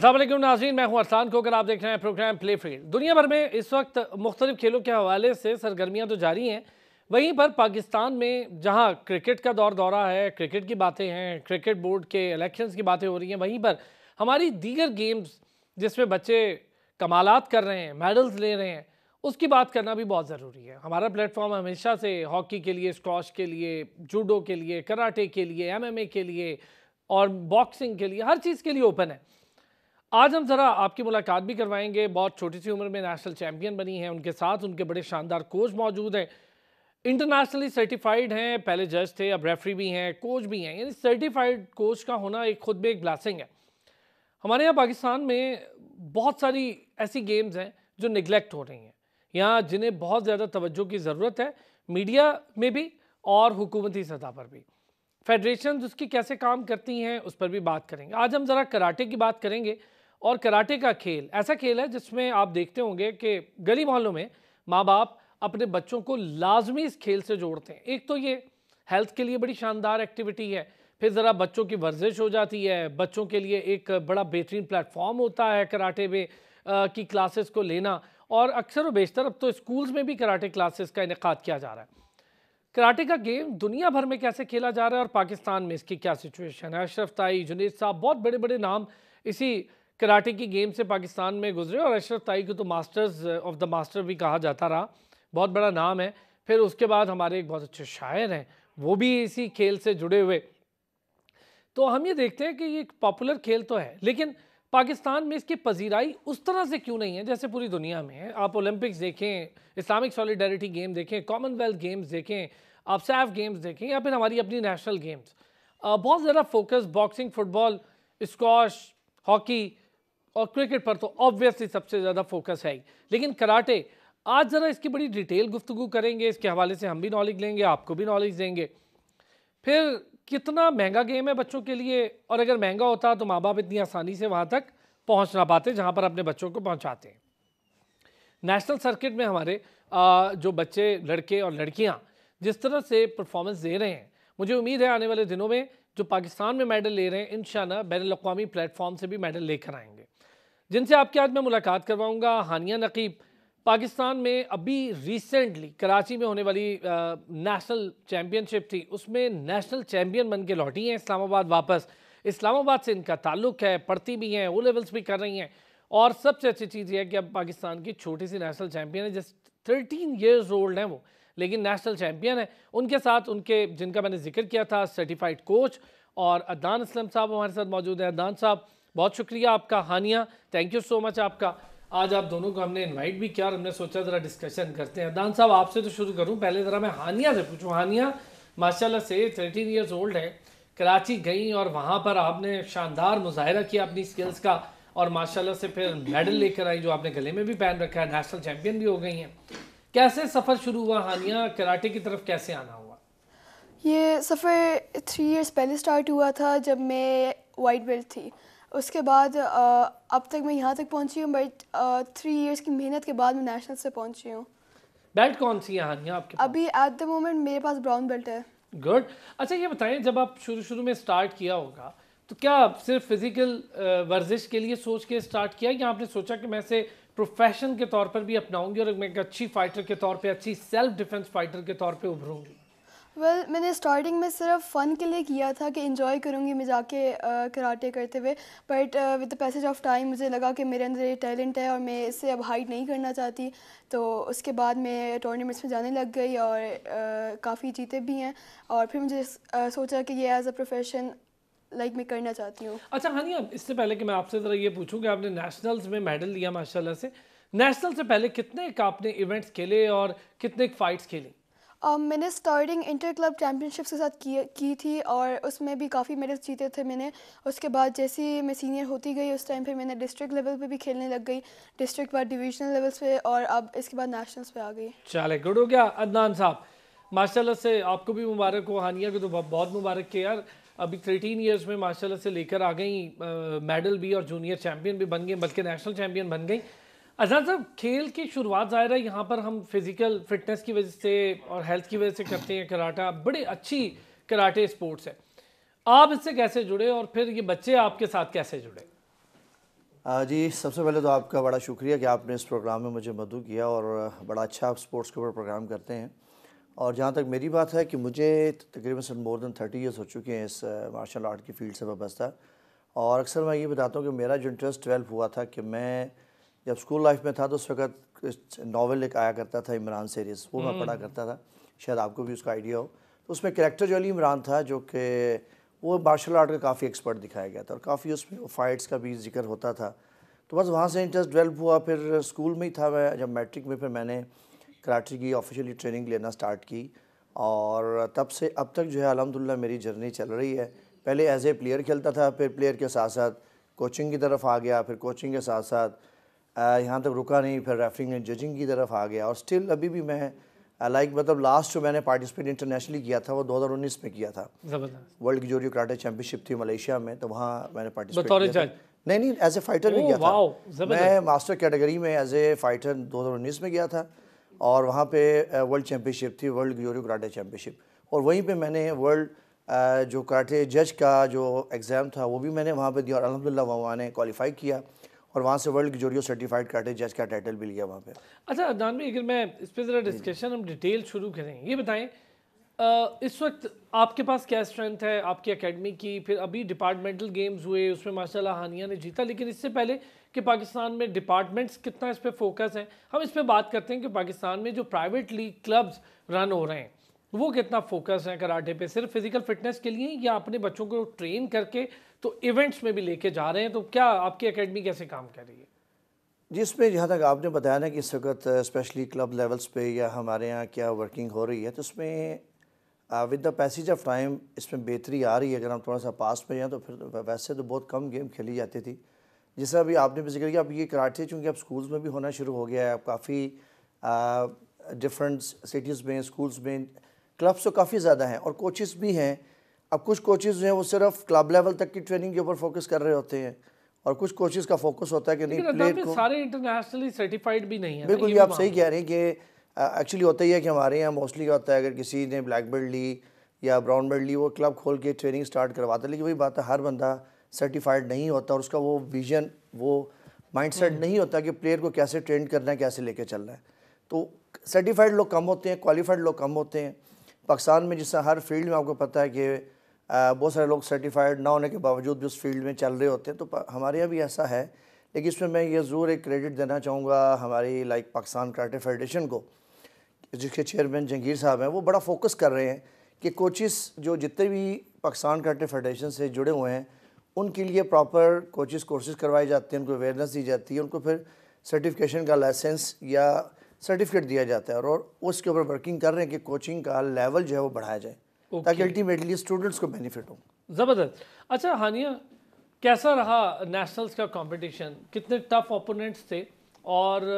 अल्लाम नाजीन मैं हूँ अरसान खोकर आप देख रहे हैं प्रोग्राम प्ले फील्ड दुनिया भर में इस वक्त मुख्तलिफ खेलों के हवाले से सरगर्मियाँ तो जारी हैं वहीं पर पाकिस्तान में जहाँ क्रिकेट का दौर दौरा है क्रिकेट की बातें हैं क्रिकेट बोर्ड के इलेक्शंस की बातें हो रही हैं वहीं पर हमारी दीगर गेम्स जिसमें बच्चे कमालत कर रहे हैं मेडल्स ले रहे हैं उसकी बात करना भी बहुत ज़रूरी है हमारा प्लेटफॉर्म हमेशा से हॉकी के लिए स्कॉश के लिए जूडो के लिए कराटे के लिए एम के लिए और बॉक्सिंग के लिए हर चीज़ के लिए ओपन है आज हम ज़रा आपकी मुलाकात भी करवाएंगे बहुत छोटी सी उम्र में नेशनल चैम्पियन बनी हैं उनके साथ उनके बड़े शानदार कोच मौजूद हैं इंटरनेशनली सर्टिफाइड हैं पहले जज थे अब रेफरी भी हैं कोच भी हैं यानी सर्टिफाइड कोच का होना एक खुद में एक ब्लासिंग है हमारे यहाँ पाकिस्तान में बहुत सारी ऐसी गेम्स हैं जो निगलेक्ट हो रही हैं यहाँ जिन्हें बहुत ज़्यादा तवज्जो की ज़रूरत है मीडिया में भी और हुकूमती सतह पर भी फेडरेशन उसकी कैसे काम करती हैं उस पर भी बात करेंगे आज हम ज़रा कराटे की बात करेंगे और कराटे का खेल ऐसा खेल है जिसमें आप देखते होंगे कि गली मोहल्लों में माँ बाप अपने बच्चों को लाजमी इस खेल से जोड़ते हैं एक तो ये हेल्थ के लिए बड़ी शानदार एक्टिविटी है फिर ज़रा बच्चों की वर्जिश हो जाती है बच्चों के लिए एक बड़ा बेहतरीन प्लेटफॉर्म होता है कराटे में की क्लासेस को लेना और अक्सर व बेशतर अब तो स्कूल्स में भी कराटे क्लासेस का इनका किया जा रहा है कराटे का गेम दुनिया भर में कैसे खेला जा रहा है और पाकिस्तान में इसकी क्या सिचुएशन है अशरफ ताई जुनेद साहब बहुत बड़े बड़े नाम इसी कराटे की गेम से पाकिस्तान में गुजरे और अशरफ ताई को तो मास्टर्स ऑफ द मास्टर भी कहा जाता रहा बहुत बड़ा नाम है फिर उसके बाद हमारे एक बहुत अच्छे शायर हैं वो भी इसी खेल से जुड़े हुए तो हम ये देखते हैं कि ये एक पॉपुलर खेल तो है लेकिन पाकिस्तान में इसकी पजीराई उस तरह से क्यों नहीं है जैसे पूरी दुनिया में है आप ओलंपिक्स देखें इस्लामिक सॉलिडेरिटी गेम देखें कॉमनवेल्थ गेम्स देखें आप सैफ गेम्स देखें या फिर हमारी अपनी नेशनल गेम्स बहुत ज़्यादा focus boxing football squash hockey और क्रिकेट पर तो ऑब्वियसली सबसे ज़्यादा फोकस है ही लेकिन कराटे आज ज़रा इसकी बड़ी डिटेल गुफ्तु करेंगे इसके हवाले से हम भी नॉलेज लेंगे आपको भी नॉलेज देंगे फिर कितना महंगा गेम है बच्चों के लिए और अगर महंगा होता तो माँ बाप इतनी आसानी से वहाँ तक पहुँच ना पाते जहाँ पर अपने बच्चों को पहुँचाते हैं नेशनल सर्किट में हमारे आ, जो बच्चे लड़के और लड़कियाँ जिस तरह से परफॉर्मेंस दे रहे हैं मुझे उम्मीद है आने वाले दिनों में जो पाकिस्तान में मेडल ले रहे हैं इन बैन अवी प्लेटफॉर्म से भी मेडल लेकर आएंगे जिनसे आपके आज मैं मुलाकात करवाऊंगा हानिया नकीब पाकिस्तान में अभी रिसेंटली कराची में होने वाली नेशनल चैम्पियनशिप थी उसमें नेशनल चैम्पियन बन के लौटी हैं इस्लामाबाद वापस इस्लामाबाद से इनका ताल्लुक है पढ़ती भी हैं ओ लेवल्स भी कर रही हैं और सबसे अच्छी चीज़ यह है कि अब पाकिस्तान की छोटी सी नेशनल चैम्पियन है जस्ट थर्टीन ईयर्स ओल्ड हैं वो लेकिन नेशनल चैम्पियन है उनके साथ उनके जिनका मैंने जिक्र किया था सर्टिफाइड कोच और अदान इस्लम साहब हमारे साथ मौजूद हैं अदान साहब बहुत शुक्रिया आपका Hania thank you so much आपका आज आप दोनों को हमने इनवाइट भी किया और हमने सोचा ज़रा डिस्कशन करते हैं दान साहब आपसे तो शुरू करूं पहले ज़रा मैं हानिया से पूछूं हानिया माशाल्लाह से थर्टीन इयर्स ओल्ड है कराची गई और वहां पर आपने शानदार मुजाहरा किया अपनी स्किल्स का और माशाल्लाह से फिर मेडल लेकर आई जो आपने गले में भी पहन रखा है नेशनल चैम्पियन भी हो गई हैं कैसे सफ़र शुरू हुआ हानिया कराटे की तरफ कैसे आना हुआ ये सफ़र थ्री ईयर्स पहले स्टार्ट हुआ था जब मैं वाइट बेल्ट थी उसके बाद अब तक मैं यहाँ तक पहुँची हूँ बट थ्री इयर्स की मेहनत के बाद मैं नेशनल से पहुँची हूँ बेल्ट कौन सी यहाँ आपके अभी एट द मोमेंट मेरे पास ब्राउन बेल्ट है गुड अच्छा ये बताएं जब आप शुरू शुरू में स्टार्ट किया होगा तो क्या आप सिर्फ फिजिकल वर्जिश के लिए सोच के स्टार्ट किया या आपने सोचा कि मैं इसे प्रोफेशन के तौर पर भी अपनाऊंगी और मैं एक अच्छी फाइटर के तौर पे अच्छी सेल्फ डिफेंस फाइटर के तौर पे उभरूंगी वेल well, मैंने स्टार्टिंग में सिर्फ फ़न के लिए किया था कि इन्जॉय करूँगी मैं जाके कराटे करते हुए but with the passage of time मुझे लगा कि मेरे अंदर ये टैलेंट है और मैं इससे अब हाइड नहीं करना चाहती तो उसके बाद मैं टूर्नामेंट्स में जाने लग गई और uh, काफ़ी जीते भी हैं और फिर मुझे uh, सोचा कि ये एज़ अ प्रोफेशन लाइक मैं करना चाहती हूँ अच्छा हानिया इससे पहले कि मैं आपसे ज़रा ये पूछूँ कि आपने नेशनल्स में मेडल लिया माशाला से नेशनल से पहले कितने आपने इवेंट्स खेले और कितने फाइट्स खेली मैंने स्टार्टिंग इंटर क्लब चैम्पियनशिप के साथ की की थी और उसमें भी काफ़ी मेडल्स जीते थे मैंने उसके बाद जैसे ही मैं सीनियर होती गई उस टाइम पे मैंने डिस्ट्रिक्ट लेवल पे भी खेलने लग गई डिस्ट्रिक्ट बाद डिविजनल लेवल्स पे और अब इसके बाद नेशनल्स पे आ गई चले गुड हो गया अदनान साहब माशाल्लाह से आपको भी मुबारक हो हानिया को तो बहुत मुबारक के यार अभी थर्टीन ईयर्स में माशाल्लाह से लेकर आ गई मेडल भी और जूनियर चैम्पियन भी बन गई बल्कि नेशनल चैम्पियन बन गई अजान साहब खेल की शुरुआत ज़ाहिर है यहाँ पर हम फिज़िकल फिटनेस की वजह से और हेल्थ की वजह से करते हैं कराटा बड़ी अच्छी कराटे स्पोर्ट्स है आप इससे कैसे जुड़े और फिर ये बच्चे आपके साथ कैसे जुड़े जी सबसे पहले तो आपका बड़ा शुक्रिया कि आपने इस प्रोग्राम में मुझे मदद किया और बड़ा अच्छा आप स्पोर्ट्स के ऊपर प्रोग्राम करते हैं और जहाँ तक मेरी बात है कि मुझे तकरीबन sir more than thirty years हो चुके हैं इस मार्शल आर्ट की फील्ड से वाबस्ता और अक्सर मैं ये बताता हूँ कि मेरा जो इंटरेस्ट ट्वेल्व हुआ था कि मैं जब स्कूल लाइफ में था तो उस वक्त नावल एक आया करता था इमरान सीरीज़ वो मैं पढ़ा हम्म। करता था शायद आपको भी उसका आइडिया हो तो उसमें करेक्टर जो अली इमरान था जो कि वो मार्शल आर्ट का काफ़ी एक्सपर्ट दिखाया गया था और काफ़ी उसमें फाइट्स का भी जिक्र होता था तो बस वहाँ से इंटरेस्ट डेवलप हुआ फिर स्कूल में ही था मैं जब मैट्रिक में फिर मैंने कराटे की ऑफिशियली ट्रेनिंग लेना स्टार्ट की और तब से अब तक जो है अलहमदिल्ला मेरी जर्नी चल रही है पहले एज ए प्लेयर खेलता था फिर प्लेयर के साथ साथ कोचिंग की तरफ आ गया फिर कोचिंग के साथ साथ Uh, यहाँ तक रुका नहीं फिर रेफरिंग एंड जजिंग की तरफ आ गया और स्टिल अभी भी मैं लाइक uh, मतलब लास्ट जो मैंने पार्टिसिपेट इंटरनेशनली किया था वो 2019 में किया था वर्ल्ड की जोरियो कराटे चैंपियनशिप थी मलेशिया में तो वहाँ मैंने पार्टिसिपेट नहीं नहीं एज ए फाइटर भी गया था मैं मास्टर कैटेगरी में एज ए फाइटर दो में गया था और वहाँ पे वर्ल्ड uh, चैम्पियनशिप थी वर्ल्ड जोरियो कराटे चैम्पियनशिप और वहीं पर मैंने वर्ल्ड जो कराटे जज का जो एग्ज़ाम था वो भी मैंने वहाँ पर दिया और अलहमदिल्ला वहाँ ने क्वालिफाई किया और वहाँ से वर्ल्ड जोरियो सर्टिफाइड कराटे जज का टाइटल भी लिया वहाँ पे अच्छा अदनान भी अगर मैं इस पर ज़रा डिस्कशन हम डिटेल शुरू करें ये बताएं इस वक्त आपके पास क्या स्ट्रेंथ है आपकी एकेडमी की फिर अभी डिपार्टमेंटल गेम्स हुए उसमें माशाल्लाह हानिया ने जीता लेकिन इससे पहले कि पाकिस्तान में डिपार्टमेंट्स कितना इस पर फोकस है हम इस पर बात करते हैं कि पाकिस्तान में जो प्राइवेट लीग क्लब्स रन हो रहे हैं वो कितना फोकस है कराटे पे सिर्फ फिज़िकल फिटनेस के लिए या अपने बच्चों को ट्रेन करके तो इवेंट्स में भी लेके जा रहे हैं तो क्या आपकी अकेडमी कैसे काम कर रही है जिसमें जहाँ तक आपने बताया ना कि इस वक्त स्पेशली क्लब लेवल्स पे या हमारे यहाँ क्या वर्किंग हो रही है तो इसमें with the passage of time इसमें बेहतरी आ रही है अगर हम थोड़ा सा पास में जाएँ तो फिर वैसे तो बहुत कम गेम खेली जाती थी जैसे अभी आपने भी जिक्र किया अब ये कराटे चूँकि अब स्कूल्स में भी होना शुरू हो गया है अब काफ़ी डिफरेंट सिटीज़ में स्कूल्स में क्लब्स तो काफ़ी ज़्यादा हैं और कोचिज़ भी हैं अब कुछ कोचेज़ जो हैं वो सिर्फ क्लब लेवल तक की ट्रेनिंग के ऊपर फोकस कर रहे होते हैं और कुछ कोचेज का फोकस होता है कि नहीं प्लेयर को सारे इंटरनेशनली सर्टिफाइड भी नहीं है तो बिल्कुल ये आप सही कह रहे हैं कि एक्चुअली होता ही है कि हमारे यहाँ मोस्टली क्या होता है अगर किसी ने ब्लैक बेल्ट ली या ब्राउन बेल्ट ली वो क्लब खोल के ट्रेनिंग स्टार्ट करवाता है लेकिन वही बात है हर बंदा सर्टिफाइड नहीं होता और उसका वो विजन वो सेट हम्म। नहीं होता कि प्लेयर को कैसे ट्रेन करना है कैसे लेके चलना है तो सर्टिफाइड लोग कम होते हैं क्वालिफाइड लोग कम होते हैं पाकिस्तान में जिस हर फील्ड में आपको पता है कि बहुत सारे लोग सर्टिफाइड ना होने के बावजूद भी उस फील्ड में चल रहे होते हैं तो हमारे यहाँ भी ऐसा है लेकिन इसमें मैं ये ज़रूर एक क्रेडिट देना चाहूँगा हमारी लाइक पाकिस्तान कराटे फेडरेशन को जिसके चेयरमैन जंगीर साहब हैं वो बड़ा फोकस कर रहे हैं कि कोचिस जो जितने भी पाकिस्तान कराटे फेडरेशन से जुड़े हुए हैं उनके लिए प्रॉपर कोचिस कोर्सेज करवाए जाते हैं उनको अवेयरनेस दी जाती है उनको फिर सर्टिफिकेशन का लाइसेंस या सर्टिफिकेट दिया जाता है और उसके ऊपर वर्किंग कर रहे हैं कि कोचिंग का लेवल जो है वो बढ़ाया जाए ताकि अल्टीमेटली स्टूडेंट्स को बेनिफिट हो ज़बरदस्त अच्छा हानिया कैसा रहा नेशनल्स का कंपटीशन कितने टफ ओपोनेंट्स थे और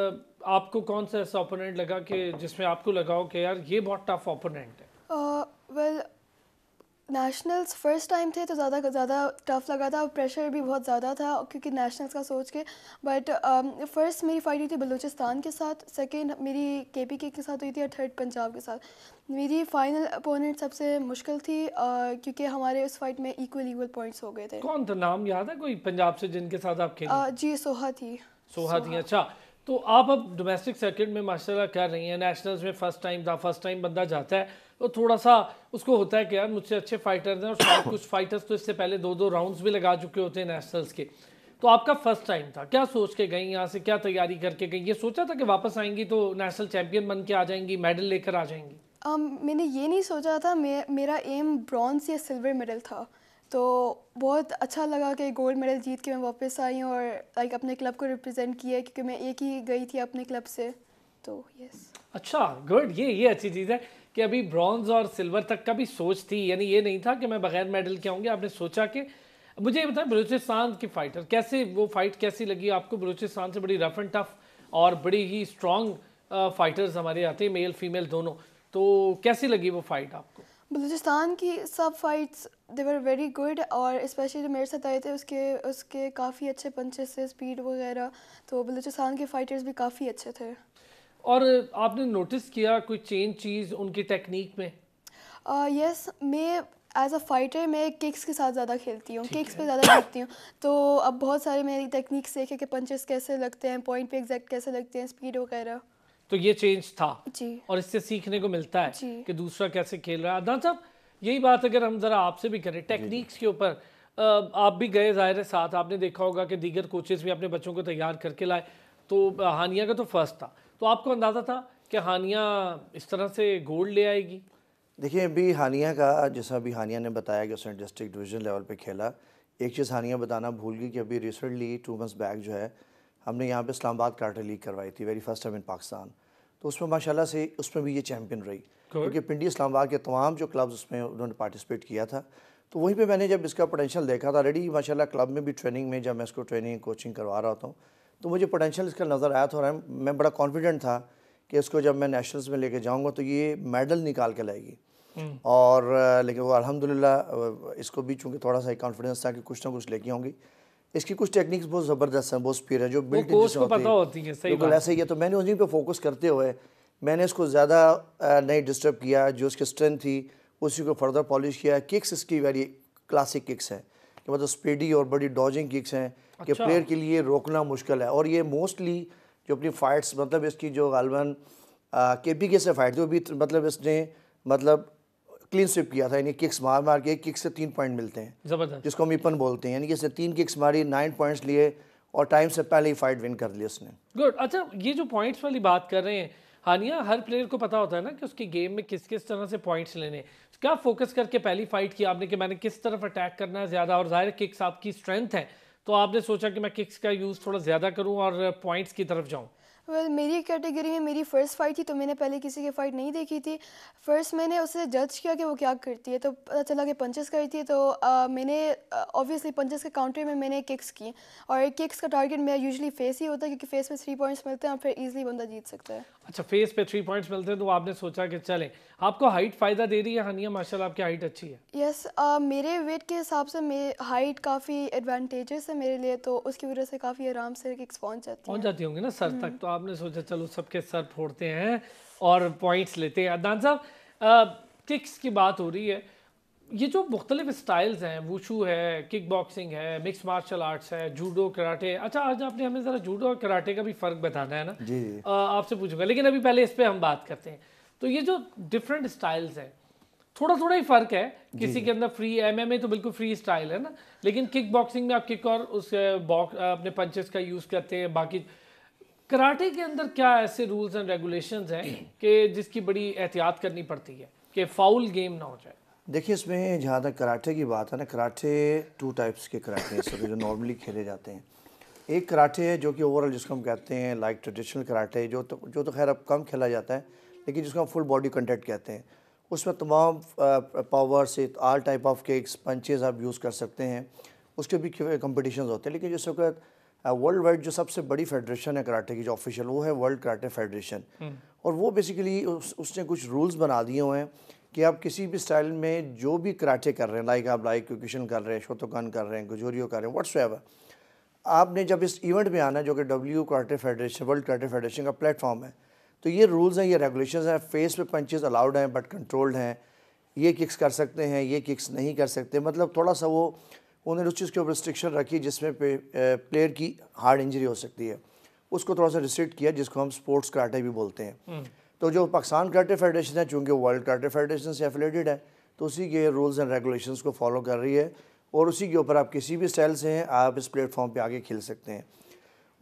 आपको कौन सा ऐसा ओपोनेंट लगा कि जिसमें आपको लगाओ कि यार ये बहुत टफ ओपोनेंट है well uh, well, nationals first time थे तो ज़्यादा ज़्यादा टफ लगा था और प्रेशर भी बहुत ज़्यादा था क्योंकि नेशनल्स का सोच के बट फर्स्ट um, मेरी फाइट हुई थी बलूचिस्तान के साथ सेकेंड मेरी के पी के के साथ हुई थी और थर्ड पंजाब के साथ मेरी फाइनल अपोनेंट सबसे मुश्किल थी uh, क्योंकि हमारे उस फाइट में इक्वल इक्वल पॉइंट्स हो गए थे कौन था नाम याद है कोई पंजाब से जिनके साथ आप खेले uh, जी सोहा थी सोहा, सोहा थी अच्छा तो आप अब डोमेस्टिक सर्किट में माशाल्लाह कर रही हैं नेशनल्स में फ़र्स्ट टाइम था फर्स्ट टाइम बंदा जाता है तो थोड़ा सा उसको होता है कि यार मुझसे अच्छे फाइटर्स हैं और शायद कुछ फाइटर्स तो इससे पहले दो दो राउंड्स भी लगा चुके होते हैं नेशनल्स के तो आपका फर्स्ट टाइम था क्या सोच के गई यहाँ से क्या तैयारी करके गई ये सोचा था कि वापस आएंगी तो नेशनल चैंपियन बन के आ जाएंगी मेडल लेकर आ जाएंगी um, मैंने ये नहीं सोचा था मे, मेरा एम ब्रॉन्ज या सिल्वर मेडल था तो बहुत अच्छा लगा कि गोल्ड मेडल जीत के मैं वापस आई और लाइक अपने क्लब को रिप्रेजेंट किया क्योंकि मैं एक ही गई थी अपने क्लब से तो यस अच्छा गुड ये ये अच्छी चीज़ है कि अभी ब्रॉन्ज और सिल्वर तक का भी सोच थी यानी ये नहीं था कि मैं बगैर मेडल के आऊँगी आपने सोचा कि मुझे ये बताया बलूचिस्तान की फाइटर कैसे वो फाइट कैसी लगी आपको बलूचिस्तान से बड़ी रफ एंड टफ और बड़ी ही स्ट्रॉन्ग फाइटर्स हमारे आते हैं मेल फीमेल दोनों तो कैसी लगी वो फाइट आपको बलूचिस्तान की सब fights they were very good और स्पेशली मेरे साथ आए थे उसके उसके काफ़ी अच्छे पंचेस से स्पीड वगैरह तो बलूचिस्तान के फाइटर्स भी काफ़ी अच्छे थे और आपने नोटिस किया कोई चेंज चीज़ उनकी टेक्निक में यस मैं एज अ फाइटर मैं किक्स के साथ ज़्यादा खेलती हूँ किक्स पे ज़्यादा खेलती हूँ तो अब बहुत सारे मेरी टेक्निक सीखे कि पंचेस कैसे लगते हैं पॉइंट पे एग्जैक्ट कैसे लगते हैं स्पीड वगैरह तो ये चेंज था जी और इससे सीखने को मिलता है कि दूसरा कैसे खेल रहा है अदान साहब यही बात अगर हम ज़रा आपसे भी करें टेक्निक्स के ऊपर आप भी गए ज़ाहिर है साथ आपने देखा होगा कि दीगर कोचेज़ भी अपने बच्चों को तैयार करके लाए तो हानिया का तो फर्स्ट था तो आपको अंदाज़ा था कि हानिया इस तरह से गोल्ड ले आएगी देखिए अभी हानिया का जैसा अभी हानिया ने बताया कि उसने डिस्ट्रिक्ट डिवीजन लेवल पे खेला एक चीज़ हानिया बताना भूल गई कि अभी रिसेंटली टू मंथ्स बैक जो है हमने यहाँ पे इस्लामाबाद कार्टर लीग करवाई थी very first time in Pakistan तो उसमें माशाल्लाह से उसमें भी ये चैम्पियन रही क्योंकि पिंडी इस्लामाबाद के तमाम जो क्लब्स उसमें उन्होंने पार्टिसिपेट किया था तो वहीं पर मैंने जब इसका पोटेंशियल देखा था ऑलरेडी माशाला क्लब में भी ट्रेनिंग में जब मैं इसको ट्रेनिंग कोचिंग करवा रहा था तो मुझे पोटेंशियल इसका नज़र आया था और मैं बड़ा कॉन्फिडेंट था कि इसको जब मैं नेशनल्स में लेके जाऊंगा तो ये मेडल निकाल के लाएगी हम्म। और लेकिन वो अल्हम्दुलिल्लाह इसको भी चूँकि थोड़ा सा कॉन्फिडेंस था कि कुछ ना कुछ लेके होंगी इसकी कुछ टेक्निक्स बहुत ज़बरदस्त हैं बहुत स्पीड है जो बिल्कुल बिल्कुल ऐसे ही है तो मैंने उन्हीं पर फोकस करते हुए मैंने इसको ज़्यादा नहीं डिस्टर्ब किया जो उसकी स्ट्रेंथ थी उसी को फर्दर पॉलिश किया किक्स इसकी वेरी क्लासिक किक्स हैं कि मतलब स्पीडी और बड़ी डॉजिंग किक्स हैं अच्छा। कि प्लेयर के लिए रोकना मुश्किल है और ये मोस्टली जो अपनी फाइट्स मतलब इसकी जो गालबन के पी के से फाइट थी वो भी मतलब इसने मतलब क्लीन स्विप किया था यानी किक्स मार मार के किक से तीन पॉइंट मिलते हैं जबरदस्त जिसको हम इपन बोलते हैं यानी कि इसने तीन किक्स मारी नाइन पॉइंट्स लिए और टाइम से पहले ही फाइट विन कर लिया उसने गुड अच्छा ये जो पॉइंट्स वाली बात कर रहे हैं हानिया हर प्लेयर को पता होता है ना कि उसके गेम में किस किस तरह से पॉइंट्स लेने क्या फोकस करके पहली फाइट की आपने कि मैंने किस तरफ अटैक करना है ज़्यादा और ज़ाहिर किक्स आपकी स्ट्रेंथ है तो आपने सोचा कि मैं किक्स का यूज़ थोड़ा ज़्यादा करूँ और पॉइंट्स की तरफ जाऊँ वेल well, मेरी कैटेगरी में मेरी फ़र्स्ट फाइट थी तो मैंने पहले किसी की फ़ाइट नहीं देखी थी फर्स्ट मैंने उसे जज किया कि वो क्या करती है तो पता चला कि पंचेस करती है तो आ, मैंने ऑब्वियसली पंचेस के काउंटर में मैंने किक्स की और किक्स का टारगेट मेरा यूजुअली फेस ही होता है क्योंकि फेस में थ्री पॉइंट्स मिलते हैं और फिर ईजिली बंदा जीत सकता है अच्छा फेस पे थ्री पॉइंट्स मिलते हैं तो आपने सोचा कि चले आपको हाइट फ़ायदा दे रही है हानिया माशाल्लाह आपकी हाइट अच्छी है यस yes, uh, मेरे वेट के हिसाब से मेरी हाइट काफ़ी एडवांटेजेस है मेरे लिए तो उसकी वजह से काफ़ी आराम से पहुंच जाती पहुंच जाती होंगी ना सर तक हम्म। तो आपने सोचा चलो सबके सर फोड़ते हैं और पॉइंट्स लेते हैं अदान साहब किक्स की बात हो रही है ये जो मुख्तलिफ स्टाइल्स हैं वूशू है किक बॉक्सिंग है मिक्स मार्शल आर्ट्स है जूडो कराटे अच्छा आज आपने हमें ज़रा जूडो और कराटे का भी फ़र्क बताना है ना जी आपसे पूछूंगा लेकिन अभी पहले इस पर हम बात करते हैं तो ये जो डिफरेंट स्टाइल्स हैं थोड़ा थोड़ा ही फ़र्क है किसी के अंदर फ्री एम एम ए तो बिल्कुल फ्री स्टाइल है ना लेकिन किक बॉक्सिंग में आप किक और उस बॉक्स अपने पंचेस का यूज़ करते हैं बाकी कराटे के अंदर क्या ऐसे रूल्स एंड रेगुलेशंस हैं कि जिसकी बड़ी एहतियात करनी पड़ती है कि फाउल गेम ना हो जाए देखिए इसमें जहाँ तक कराठे की बात है ना कराठे टू टाइप्स के कराठे हैं सभी जो नॉर्मली खेले जाते हैं एक कराठे है जो कि ओवरऑल जिसको हम कहते हैं लाइक ट्रेडिशनल कराठे जो तो जो तो खैर अब कम खेला जाता है लेकिन जिसको हम फुल बॉडी कंटेक्ट कहते हैं उसमें तमाम पावर से all type of kicks punches आप यूज़ कर सकते हैं उसके भी कंपटीशन होते हैं लेकिन जिस वक्त वर्ल्ड वाइड जो सबसे बड़ी फेडरेशन है कराटे की जो ऑफिशियल वो है वर्ल्ड कराटे फेडरेशन और वो बेसिकली उस, उसने कुछ रूल्स बना दिए हुए हैं कि आप किसी भी स्टाइल में जो भी कराटे कर रहे हैं लाइक आप लाइक क्यूकिशन कर रहे हैं शोतोकान कर रहे हैं गुजोरियो कर रहे हैं व्हाट्स एवर आपने जब इस इवेंट में आना जो कि W karate federation world karate federation का प्लेटफॉर्म है तो ये रूल्स हैं ये रेगुलेशन हैं फेस पे पंचेज अलाउड हैं बट कंट्रोल्ड हैं ये किक्स कर सकते हैं ये किक्स नहीं कर सकते मतलब थोड़ा सा वो उन्होंने उस चीज़ के ऊपर रिस्ट्रिक्शन रखी जिसमें प्लेयर की हार्ड इंजरी हो सकती है उसको थोड़ा सा रिस्ट्रिक्ट किया जिसको हम स्पोर्ट्स कराटे भी बोलते हैं हम्म। तो जो पाकिस्तान कराटे फेडरेशन है चूँकि वर्ल्ड कराटे फेडरेशन से एफिलेटेड है तो उसी के रूल्स एंड रेगुलेशंस को फॉलो कर रही है और उसी के ऊपर आप किसी भी स्टाइल से हैं आप इस प्लेटफॉर्म पे आगे खेल सकते हैं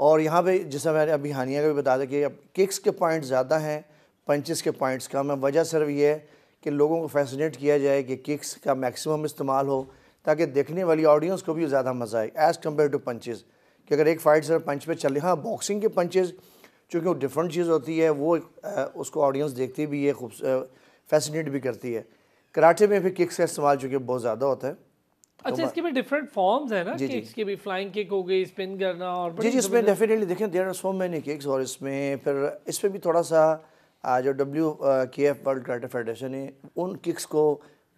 और यहाँ पे जैसा मैंने अभी हानिया का भी बता दें कि अब किक्स के पॉइंट ज़्यादा हैं पंचेस के पॉइंट्स कम है वजह सिर्फ ये है कि लोगों को फैसिनेट किया जाए कि किक्स का मैक्सिमम इस्तेमाल हो ताकि देखने वाली ऑडियंस को भी ज़्यादा मज़ा आए एज़ कम्पेयर टू पंचेज़ कि अगर एक फ़ाइट सिर्फ पंच पे चले हाँ बॉक्सिंग के पंचेज़ चूँकि वो डिफरेंट चीज़ होती है वो उसको ऑडियंस देखती भी है खूब फैसिनेट भी करती है कराटे में फिर किक्स का इस्तेमाल चूँकि बहुत ज़्यादा होता है अच्छा तो इसके भी डिफरेंट फॉर्म्स है ना जी किक्स के भी फ्लाइंग किक हो गई स्पिन करना और जी जी इसमें डेफिनेटली देखें there are so many kicks और इसमें फिर इस पर भी थोड़ा सा जो डब्ल्यू के एफ वर्ल्ड कराटे फेडरेशन है उन किक्स को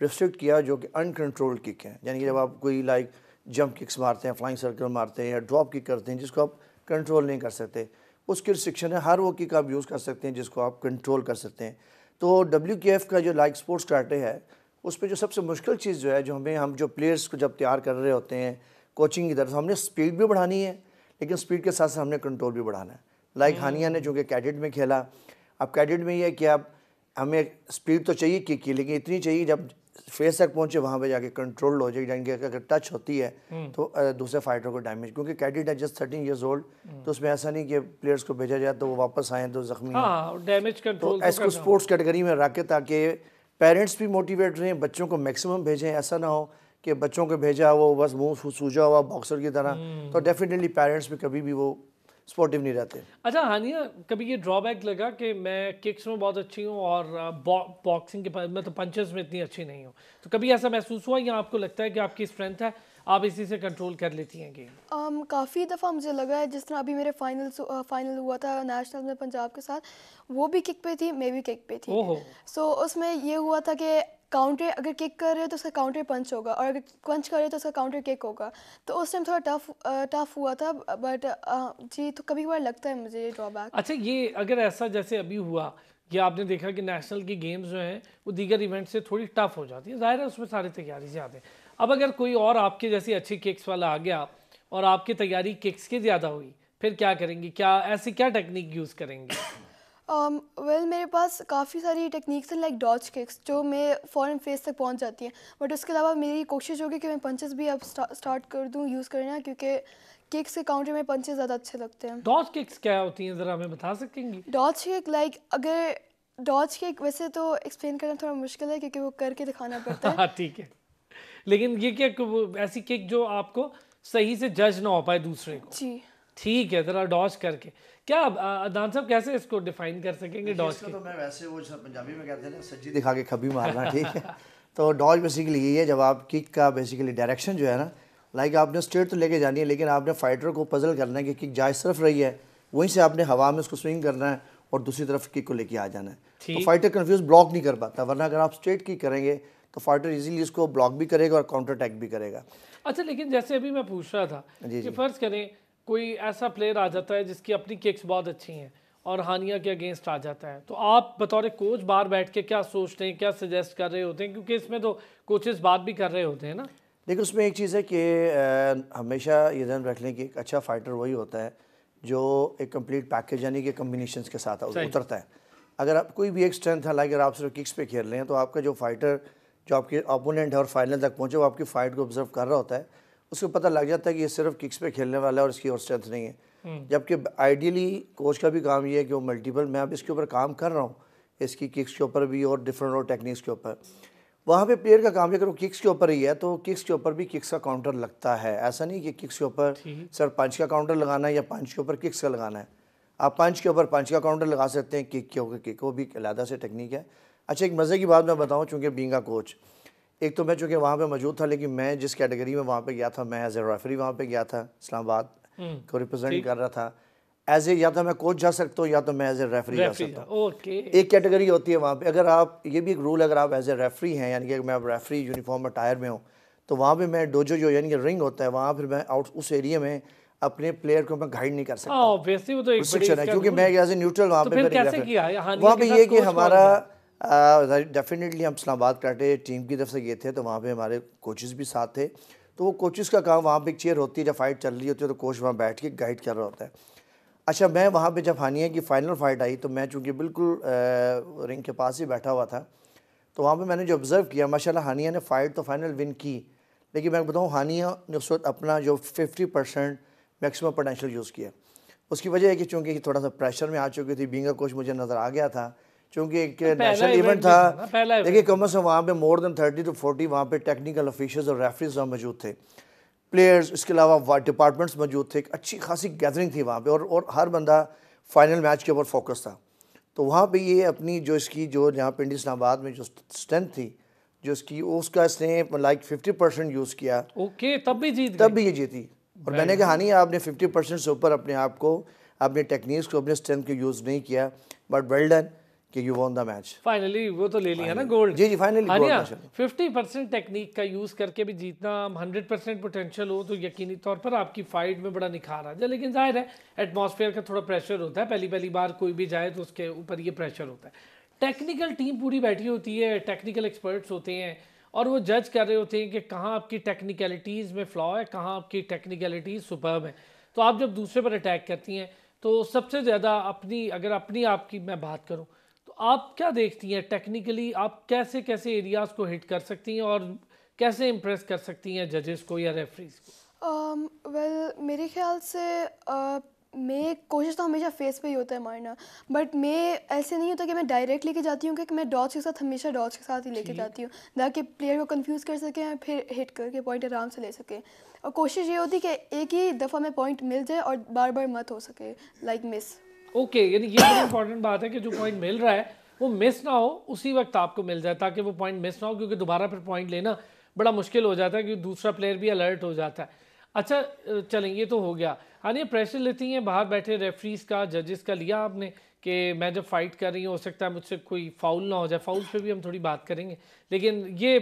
रिस्ट्रिक्ट किया जो कि अनकंट्रोल्ड किक हैं यानी कि जब आप कोई लाइक जंप किक्स मारते हैं फ्लाइंग सर्कल मारते हैं या ड्रॉप किक करते हैं जिसको आप कंट्रोल नहीं कर सकते उसकी रिस्ट्रिक्शन है हर वो किक आप यूज़ कर सकते हैं जिसको आप कंट्रोल कर सकते हैं तो डब्ल्यू के एफ़ का जो लाइक स्पोर्ट्स कराटे है उस पर जो सबसे मुश्किल चीज़ जो है जो हमें हम जो प्लेयर्स को जब तैयार कर रहे होते हैं कोचिंग की तरफ हमने स्पीड भी बढ़ानी है लेकिन स्पीड के साथ साथ हमने कंट्रोल भी बढ़ाना है लाइक हम्म। हानिया ने जो कि कैडेट में खेला अब कैडेट में ये है कि अब हमें स्पीड तो चाहिए किक की लेकिन इतनी चाहिए जब फेस तक पहुंचे वहां पे जाके कंट्रोल हो जाएगी जाएंगे अगर टच होती है हम्म। तो दूसरे फाइटर को डैमेज क्योंकि कैडिट है जस्ट थर्टीन ईयर्स ओल्ड तो उसमें ऐसा नहीं कि प्लेयर्स को भेजा जाए तो वो वापस आए तो जख्मी डैमेज हाँ, कंट्रोल तो इसको स्पोर्ट्स कैटेगरी में रखे ताकि पेरेंट्स भी मोटिवेट रहें बच्चों को मैक्सिमम भेजें ऐसा ना हो कि बच्चों को भेजा वो बस मुंह सूझा हुआ बॉक्सर की तरह हम्म। तो डेफिनेटली पेरेंट्स भी कभी भी वो स्पोर्टिव नहीं रहते अच्छा हानिया कभी ये ड्रॉबैक लगा कि मैं किक्स में बहुत अच्छी हूँ और बॉक्सिंग के मैं तो पंचर्स में इतनी अच्छी नहीं हूँ तो कभी ऐसा महसूस हुआ या आपको लगता है कि आपकी स्ट्रेंथ है आप इसी से कंट्रोल कर लेती हैं गेम um, काफ़ी दफ़ा मुझे लगा है जिस तरह अभी मेरे फाइनल फाइनल हुआ था नेशनल में पंजाब के साथ वो भी किक पे थी मैं भी किक पे थी सो so, उसमें ये हुआ था कि काउंटर अगर किक कर रहे हो तो उसका काउंटर पंच होगा और अगर पंच कर रहे हो तो उसका काउंटर किक होगा तो उस टाइम थोड़ा टफ टफ हुआ था बट जी तो कभी कभार लगता है मुझे ये ड्रॉबैक अच्छा ये अगर ऐसा जैसे अभी हुआ कि आपने देखा कि नेशनल की गेम्स जो हैं वो दीगर इवेंट से थोड़ी टफ हो जाती है ज़ाहिर है उसमें सारी तैयारी ज़्यादा है अब अगर कोई और आपके जैसे अच्छे किक्स वाला आ गया और आपकी तैयारी किक्स की ज़्यादा हुई फिर क्या करेंगे क्या ऐसी क्या टेक्निक यूज़ करेंगे वेल um, well, मेरे पास काफ़ी सारी टेक्निक्स हैं लाइक डॉच किक्स जो मैं फॉरन फेस तक पहुंच जाती हैं बट उसके अलावा मेरी कोशिश होगी कि मैं पंचेस भी अब स्टा, स्टार्ट कर दूं यूज़ करना क्योंकि किक्स के काउंटर में पंचेस ज़्यादा अच्छे लगते हैं डॉच किक्स क्या होती हैं ज़रा हमें बता सकेंगी डॉच किक लाइक अगर डॉच किक वैसे तो एक्सप्लेन करना थोड़ा मुश्किल है क्योंकि वो करके दिखाना पड़ता है हाँ, ठीक है लेकिन ये क्या ऐसी किक जो आपको सही से जज ना हो पाए दूसरे को जी ठीक है ज़रा डॉच करके क्या अदान साहब कैसे इसको डिफाइन कर सकेंगे डॉज तो मैं वैसे वो पंजाबी में कहते हैं ना सज्जी दिखा के खबी मारना ठीक है तो डॉज बेसिकली यही है जब आप किक का बेसिकली डायरेक्शन जो है ना लाइक आपने स्ट्रेट तो लेके जानी है लेकिन आपने फाइटर को पजल करना है कि किक जाए सिर्फ रही है वहीं से आपने हवा में उसको स्विंग करना है और दूसरी तरफ किक को लेके आ जाना है तो फाइटर कन्फ्यूज ब्लॉक नहीं कर पाता वरना अगर आप स्ट्रेट किक करेंगे तो फाइटर इजीली इसको ब्लॉक भी करेगा और काउंटर अटैक भी करेगा अच्छा लेकिन जैसे अभी मैं पूछ रहा था जी जी फर्ज करें कोई ऐसा प्लेयर आ जाता है जिसकी अपनी किक्स बहुत अच्छी हैं और हानिया के अगेंस्ट आ जाता है तो आप बतौर कोच बाहर बैठ के क्या सोचते हैं क्या सजेस्ट कर रहे होते हैं क्योंकि इसमें तो कोचेस बात भी कर रहे होते हैं ना देखिए उसमें एक चीज़ है कि हमेशा ये ध्यान रख लें कि एक अच्छा फाइटर वही होता है जो एक कंप्लीट पैकेज यानी कि कम्बिनेशन के साथ उतरता है अगर आप कोई भी एक स्ट्रेंथ है लाइक अगर आप सिर्फ किक्स पे खेल रहे हैं तो आपका जो फाइटर जो आपके ओपोनेंट है और फाइनल तक पहुँचे वो आपकी फ़ाइट को ऑब्जर्व कर रहा होता है उसको पता लग जाता है कि ये सिर्फ किक्स पे खेलने वाला है और इसकी और स्ट्रेंथ नहीं है हम्म। जबकि आइडियली कोच का भी काम ये है कि वो मल्टीपल मैं अब इसके ऊपर काम कर रहा हूँ इसकी किक्स के ऊपर भी और डिफरेंट और टेक्निक्स के ऊपर वहाँ पे प्लेयर का काम भी अगर वो किक्स के ऊपर ही है तो किक्स के ऊपर भी किक्स का काउंटर लगता है ऐसा नहीं कि किक्स के ऊपर सर पंच का काउंटर लगाना है या पंच के ऊपर किक्स का लगाना है आप पंच के ऊपर पंच का काउंटर लगा सकते हैं किक के ऊपर किक वो भी अलहदा से टेक्निक है अच्छा एक मज़े की बात मैं बताऊँ चूँकि बींगा कोच एक तो मैं चूँकि वहाँ पे मौजूद था लेकिन मैं जिस कैटेगरी में वहाँ पे गया था मैं एज ए रेफरी वहाँ पे गया था इस्लामाबाद हम्म, को रिप्रेजेंट कर रहा था एज ए या तो मैं कोच जा सकता हूँ या तो मैं एज ए रेफरी जा सकता हूँ एक कैटेगरी होती है वहाँ पे अगर आप ये भी एक रूल अगर आप एज ए रेफरी हैं यानी कि मैं अब रेफरी यूनिफॉर्म में टायर में हूँ तो वहाँ पर मैं डोजो जो यानी कि रिंग होता है वहाँ फिर मैं आउट उस एरिए में अपने प्लेयर को मैं गाइड नहीं कर सकता तो क्योंकि मैं एज ए न्यूट्रल वहाँ तो पे वहाँ पे ये कि हमारा डेफिनेटली uh, हम इस्लामाबाद कराटे टीम की तरफ से गए थे तो वहाँ पे हमारे कोचेज़ भी साथ थे तो वो कोचेज़ का काम वहाँ पे एक चेयर होती है जब फाइट चल रही होती है तो कोच वहाँ बैठ के गाइड कर रहा होता है अच्छा मैं वहाँ पे जब हानिया की फाइनल फाइट आई तो मैं चूँकि बिल्कुल रिंग uh, के पास ही बैठा हुआ था तो वहाँ पर मैंने जो ऑब्ज़र्व किया माशा हानिया ने फ़ाइट तो फाइनल विन की लेकिन मैं बताऊँ हानिया ने उस वक्त अपना जो fifty percent maximum potential use किया उसकी वजह है कि चूँकि थोड़ा सा प्रेशर में आ चुकी थी बींगा कोच मुझे नज़र आ गया था चूँकि एक नेशनल तो इवेंट था देखिए कम अज़ कम वहाँ पे more than thirty to forty वहाँ पे टेक्निकल ऑफिशल्स और रेफरीज वहाँ मौजूद थे प्लेयर्स इसके अलावा डिपार्टमेंट्स मौजूद थे एक अच्छी खासी गैदरिंग थी वहाँ पे और और हर बंदा फाइनल मैच के ऊपर फोकस था तो वहाँ पे ये अपनी जो इसकी जो यहाँ पिंडी इस्लामाबाद में जो स्ट्रेंथ थी जो इसकी उसका इसने लाइक फिफ्टी परसेंट यूज़ किया ओके तब भी जीत तब भी ये जीती और मैंने कहा नहीं आपने फिफ्टी परसेंट से ऊपर अपने आप को अपने टेक्निक्स को अपने स्ट्रेंथ को यूज़ नहीं किया बट वेल डन कि you won the match finally वो तो ले लिया ना गोल्ड जी जी फाइनली फिफ्टी परसेंट टेक्निक का यूज़ करके भी जीतना हंड्रेड परसेंट पोटेंशियल हो तो यकीनी तौर पर आपकी फाइट में बड़ा निखार आ जाए लेकिन जाहिर है एटमोसफेयर का थोड़ा प्रेशर होता है पहली पहली बार कोई भी जाए तो उसके ऊपर ये प्रेशर होता है टेक्निकल टीम पूरी बैठी होती है टेक्निकल एक्सपर्ट्स होते हैं और वो जज कर रहे होते हैं कि कहाँ आपकी टेक्निकलिटीज़ में फ्लॉ है कहाँ आपकी टेक्निकलिटीज़ सुपर्ब है तो आप जब दूसरे पर अटैक करती हैं तो सबसे ज़्यादा अपनी अगर अपनी आपकी मैं बात करूँ आप क्या देखती हैं टेक्निकली आप कैसे कैसे एरियाज को हिट कर सकती हैं और कैसे इम्प्रेस कर सकती हैं जजेस को या रेफरीज को वेल um, मेरे ख्याल से uh, मैं कोशिश तो हमेशा फेस पे ही होता है मारना बट मैं ऐसे नहीं होता कि मैं डायरेक्ट लेके जाती हूँ क्योंकि मैं डॉच के साथ हमेशा डॉच के साथ ही लेके जाती हूँ ताकि प्लेयर को कंफ्यूज कर सकें फिर हिट करके पॉइंट आराम से ले सकें और कोशिश ये होती है कि एक ही दफ़ा में पॉइंट मिल जाए और बार बार मत हो सके लाइक like मिस ओके यानी ये बड़ी इंपॉर्टेंट बात है कि जो पॉइंट मिल रहा है वो मिस ना हो उसी वक्त आपको मिल जाए ताकि वो पॉइंट मिस ना हो क्योंकि दोबारा फिर पॉइंट लेना बड़ा मुश्किल हो जाता है क्योंकि दूसरा प्लेयर भी अलर्ट हो जाता है अच्छा चलें ये तो हो गया हाँ ये प्रेशर लेती हैं बाहर बैठे रेफरीज का जजेस का लिया आपने कि मैं जब फाइट कर रही हूँ हो सकता है मुझसे कोई फाउल ना हो जाए फाउल पे भी हम थोड़ी बात करेंगे लेकिन ये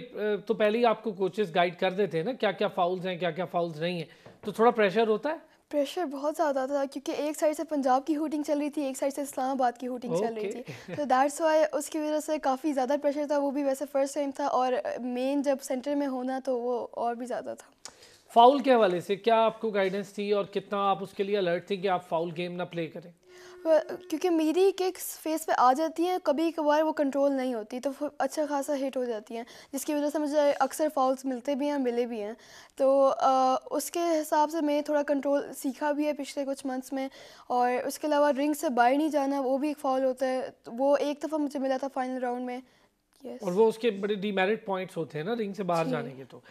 तो पहले ही आपको कोचेस गाइड कर देते हैं ना क्या क्या फाउल्स हैं क्या क्या फाउल्स नहीं हैं तो थोड़ा प्रेशर होता है प्रेशर बहुत ज़्यादा था क्योंकि एक साइड से पंजाब की हूटिंग चल रही थी एक साइड से इस्लामाबाद की हूटिंग okay. चल रही थी तो दैट्स वाई उसकी वजह से काफ़ी ज़्यादा प्रेशर था वो भी वैसे फर्स्ट टाइम था और मेन जब सेंटर में होना तो वो और भी ज़्यादा था फाउल के हवाले से क्या आपको गाइडेंस थी और कितना आप उसके लिए अलर्ट थी कि आप फाउल गेम ना प्ले करें क्योंकि मेरी किक्स फेस पे आ जाती है कभी कभार वो कंट्रोल नहीं होती तो अच्छा खासा हिट हो जाती हैं जिसकी वजह से मुझे अक्सर फॉल्स मिलते भी हैं मिले भी हैं तो आ, उसके हिसाब से मैंने थोड़ा कंट्रोल सीखा भी है पिछले कुछ मंथ्स में और उसके अलावा रिंग से बाहर नहीं जाना वो भी एक फाउल होता है तो वो एक दफ़ा मुझे मिला था फाइनल राउंड में yes. और वो उसके बड़े डीमेरिट पॉइंट्स होते हैं ना रिंग से बाहर जाने के तो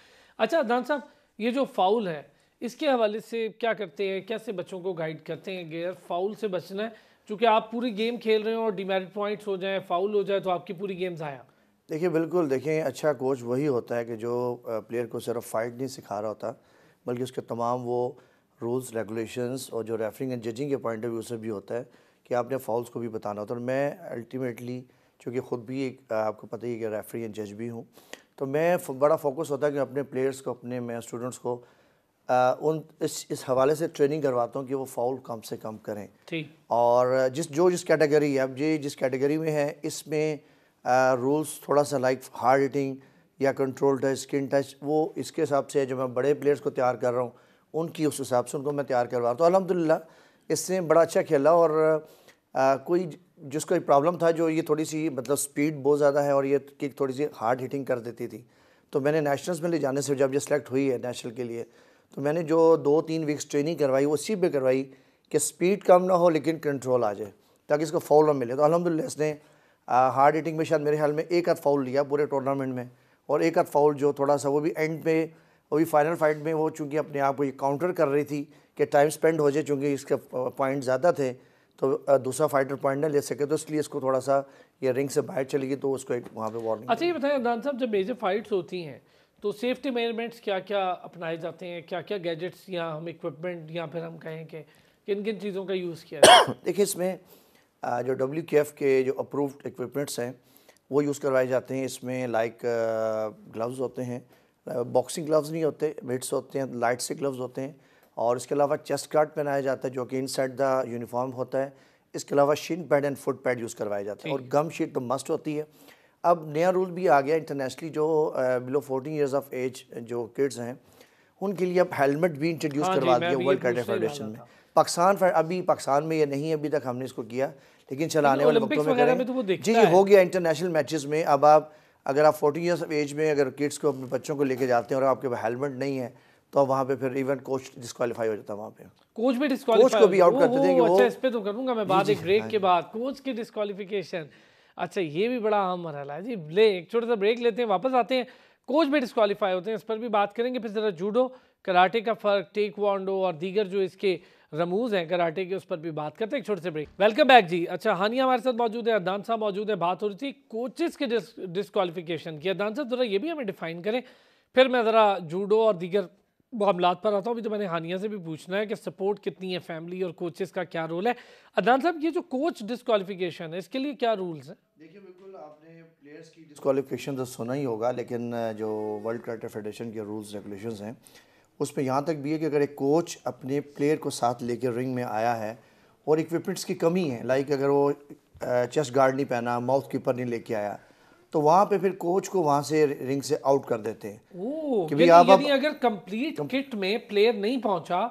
अच्छा दान साहब ये जो फाउल है इसके हवाले से क्या करते हैं कैसे बच्चों को गाइड करते हैं गेयर फाउल से बचना है चूँकि आप पूरी गेम खेल रहे हो और डिमेरिट पॉइंट्स हो जाएँ फाउल हो जाए तो आपकी पूरी गेम ज़ाया देखिए बिल्कुल देखें अच्छा कोच वही होता है कि जो प्लेयर को सिर्फ फाइट नहीं सिखा रहा होता बल्कि उसके तमाम वो रूल्स रेगुलेशंस और जो रेफरिंग एंड जजिंग के पॉइंट ऑफ व्यू से भी होता है कि आपने फाउल्स को भी बताना होता है और मैं अल्टीमेटली चूँकि ख़ुद भी एक आपको पता ही है कि रेफरी एंड जज भी हूँ तो मैं बड़ा फोकस होता है कि अपने प्लेयर्स को अपने मैं स्टूडेंट्स को आ, उन इस इस हवाले से ट्रेनिंग करवाता हूँ कि वो फाउल कम से कम करें ठीक और जिस जो जिस कैटेगरी है अब जी जिस कैटेगरी में है इसमें रूल्स थोड़ा सा लाइक हार्ड हिटिंग या कंट्रोल टच स्किन टच वो इसके हिसाब से जो मैं बड़े प्लेयर्स को तैयार कर रहा हूँ उनकी उस हिसाब से उनको मैं तैयार करवा रहा हूँ तो अलहमदिल्ला इसने बड़ा अच्छा खेला और आ, कोई जिसको एक प्रॉब्लम था जो ये थोड़ी सी मतलब स्पीड बहुत ज़्यादा है और ये किक थोड़ी सी हार्ड हिटिंग कर देती थी तो मैंने नेशनल्स में ले जाने से जब ये सेलेक्ट हुई है नेशनल के लिए तो मैंने जो दो तीन वीक्स ट्रेनिंग करवाई वो इसी पर करवाई कि स्पीड कम ना हो लेकिन कंट्रोल आ जाए ताकि इसको फाउल ना मिले तो अलहमदिल्ला इसने हार्ड हिटिंग में शायद मेरे ख्याल में एक हाथ फाउल लिया पूरे टूर्नामेंट में और एक हाथ फाउल जो थोड़ा सा वो भी एंड में वो भी फाइनल फाइट में वो चूँकि अपने आप को ये काउंटर कर रही थी कि टाइम स्पेंड हो जाए चूँकि इसके पॉइंट ज़्यादा थे तो दूसरा फाइटर पॉइंट ना ले सके तो इसलिए इसको थोड़ा सा ये रिंग से बाहर चली गई तो उसको एक वहाँ पर वार्निंग अच्छा ये बताएं साहब जब मेजर फाइट्स होती हैं तो सेफ्टी मेजरमेंट्स क्या क्या अपनाए जाते हैं क्या क्या गैजेट्स या हम इक्विपमेंट या फिर हम कहें कि किन किन चीज़ों का यूज़ किया है देखिए इसमें जो डब्ल्यू के जो अप्रूव्ड इक्विपमेंट्स हैं वो यूज़ करवाए जाते हैं इसमें लाइक ग्लव्स होते हैं बॉक्सिंग ग्लव्स नहीं होते मिट्स होते हैं लाइट से ग्लव्स होते हैं और इसके अलावा चेस्ट गार्ड पहनाया जाता है जो कि इनसाइड द यूनिफॉर्म होता है इसके अलावा shin pad and foot pad use करवाए जाते हैं और गम शीट तो मस्ट होती है अब नया रूल भी आ गया इंटरनेशनली जो below fourteen years of age जो किड्स हैं उनके लिए अब हेलमेट भी इंट्रोड्यूस हाँ करवा दिया वर्ल्ड कैडेट फेडरेशन में पाकिस्तान अभी पाकिस्तान में ये नहीं अभी तक हमने इसको किया लेकिन चलाने वाले वक्तों में करें तो जी जी हो गया इंटरनेशनल मैचेस में अब आप अगर आप फोर्टीन ईयर्स ऑफ एज में अगर किड्स को अपने बच्चों को लेके जाते हैं और आपके पास हेलमेट नहीं है तो वहाँ पे फिर इवेंट कोच डिस्कालीफाई हो जाता है वहाँ पे कोच भी डिस्कालीफाई कोच को भी आउट करते थे कि अच्छा वो अच्छा इस पे तो करूँगा मैं बाद एक ब्रेक हाँ के बाद कोच की डिस्कालीफिकेशन अच्छा ये भी बड़ा अहम मरहला है जी ले एक छोटा सा ब्रेक लेते हैं वापस आते हैं कोच भी डिस्कालीफाई होते हैं इस पर भी बात करेंगे फिर ज़रा जूडो कराटे का फ़र्क टेक वांडो और दीगर जो इसके रमूज हैं कराटे के उस पर भी बात करते हैं एक छोटे से ब्रेक वेलकम बैक जी अच्छा हानिया हमारे साथ मौजूद है अदान साहब मौजूद है बात हो रही थी कोचेस के डिस्कालीफिकेशन की अदान साहब ज़रा ये भी हमें डिफ़ाइन करें फिर मैं ज़रा जूडो और दीगर मामलात पर आता हूँ अभी तो मैंने हानिया से भी पूछना है कि सपोर्ट कितनी है फैमिली और कोचेस का क्या रोल है अदान साहब ये जो कोच डिस्कालीफिकेशन है इसके लिए क्या रूल्स हैं देखिए बिल्कुल आपने प्लेयर्स की डिस्कालीफिकेशन तो सुना ही होगा लेकिन जो वर्ल्ड क्रिकेट फेडरेशन के रूल्स रेगुलेशन हैं उसमें यहाँ तक भी है कि अगर एक कोच अपने प्लेयर को साथ लेकर रिंग में आया है और इक्विपमेंट्स की कमी है लाइक अगर वो चेस्ट गार्ड नहीं पहना माउथ कीपर नहीं लेके आया तो वहाँ पे फिर कोच को वहाँ से रिंग से आउट कर देते हैं क्योंकि आप अगर कंप्लीट किट में प्लेयर नहीं पहुँचा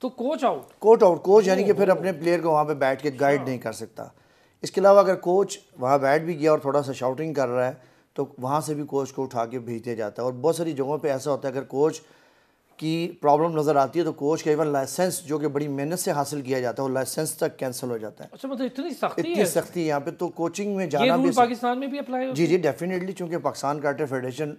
तो coach out coach out coach यानी कि फिर अपने प्लेयर को वहाँ पे बैठ के गाइड अच्छा। नहीं कर सकता इसके अलावा अगर कोच वहाँ बैठ भी गया और थोड़ा सा शाउटिंग कर रहा है तो वहाँ से भी कोच को उठा के भेज दिया जाता है और बहुत सारी जगहों पे ऐसा होता है अगर कोच की प्रॉब्लम नज़र आती है तो कोच का इवन लाइसेंस जो कि बड़ी मेहनत से हासिल किया जाता है वो लाइसेंस तक कैंसिल हो जाता है अच्छा मतलब इतनी सख्ती इतनी है सख्ती है यहाँ पे तो कोचिंग में जाना भी पाकिस्तान में भी अप्लाई जी जी डेफिनेटली चूँकि पाकिस्तान कार्टर फेडरेशन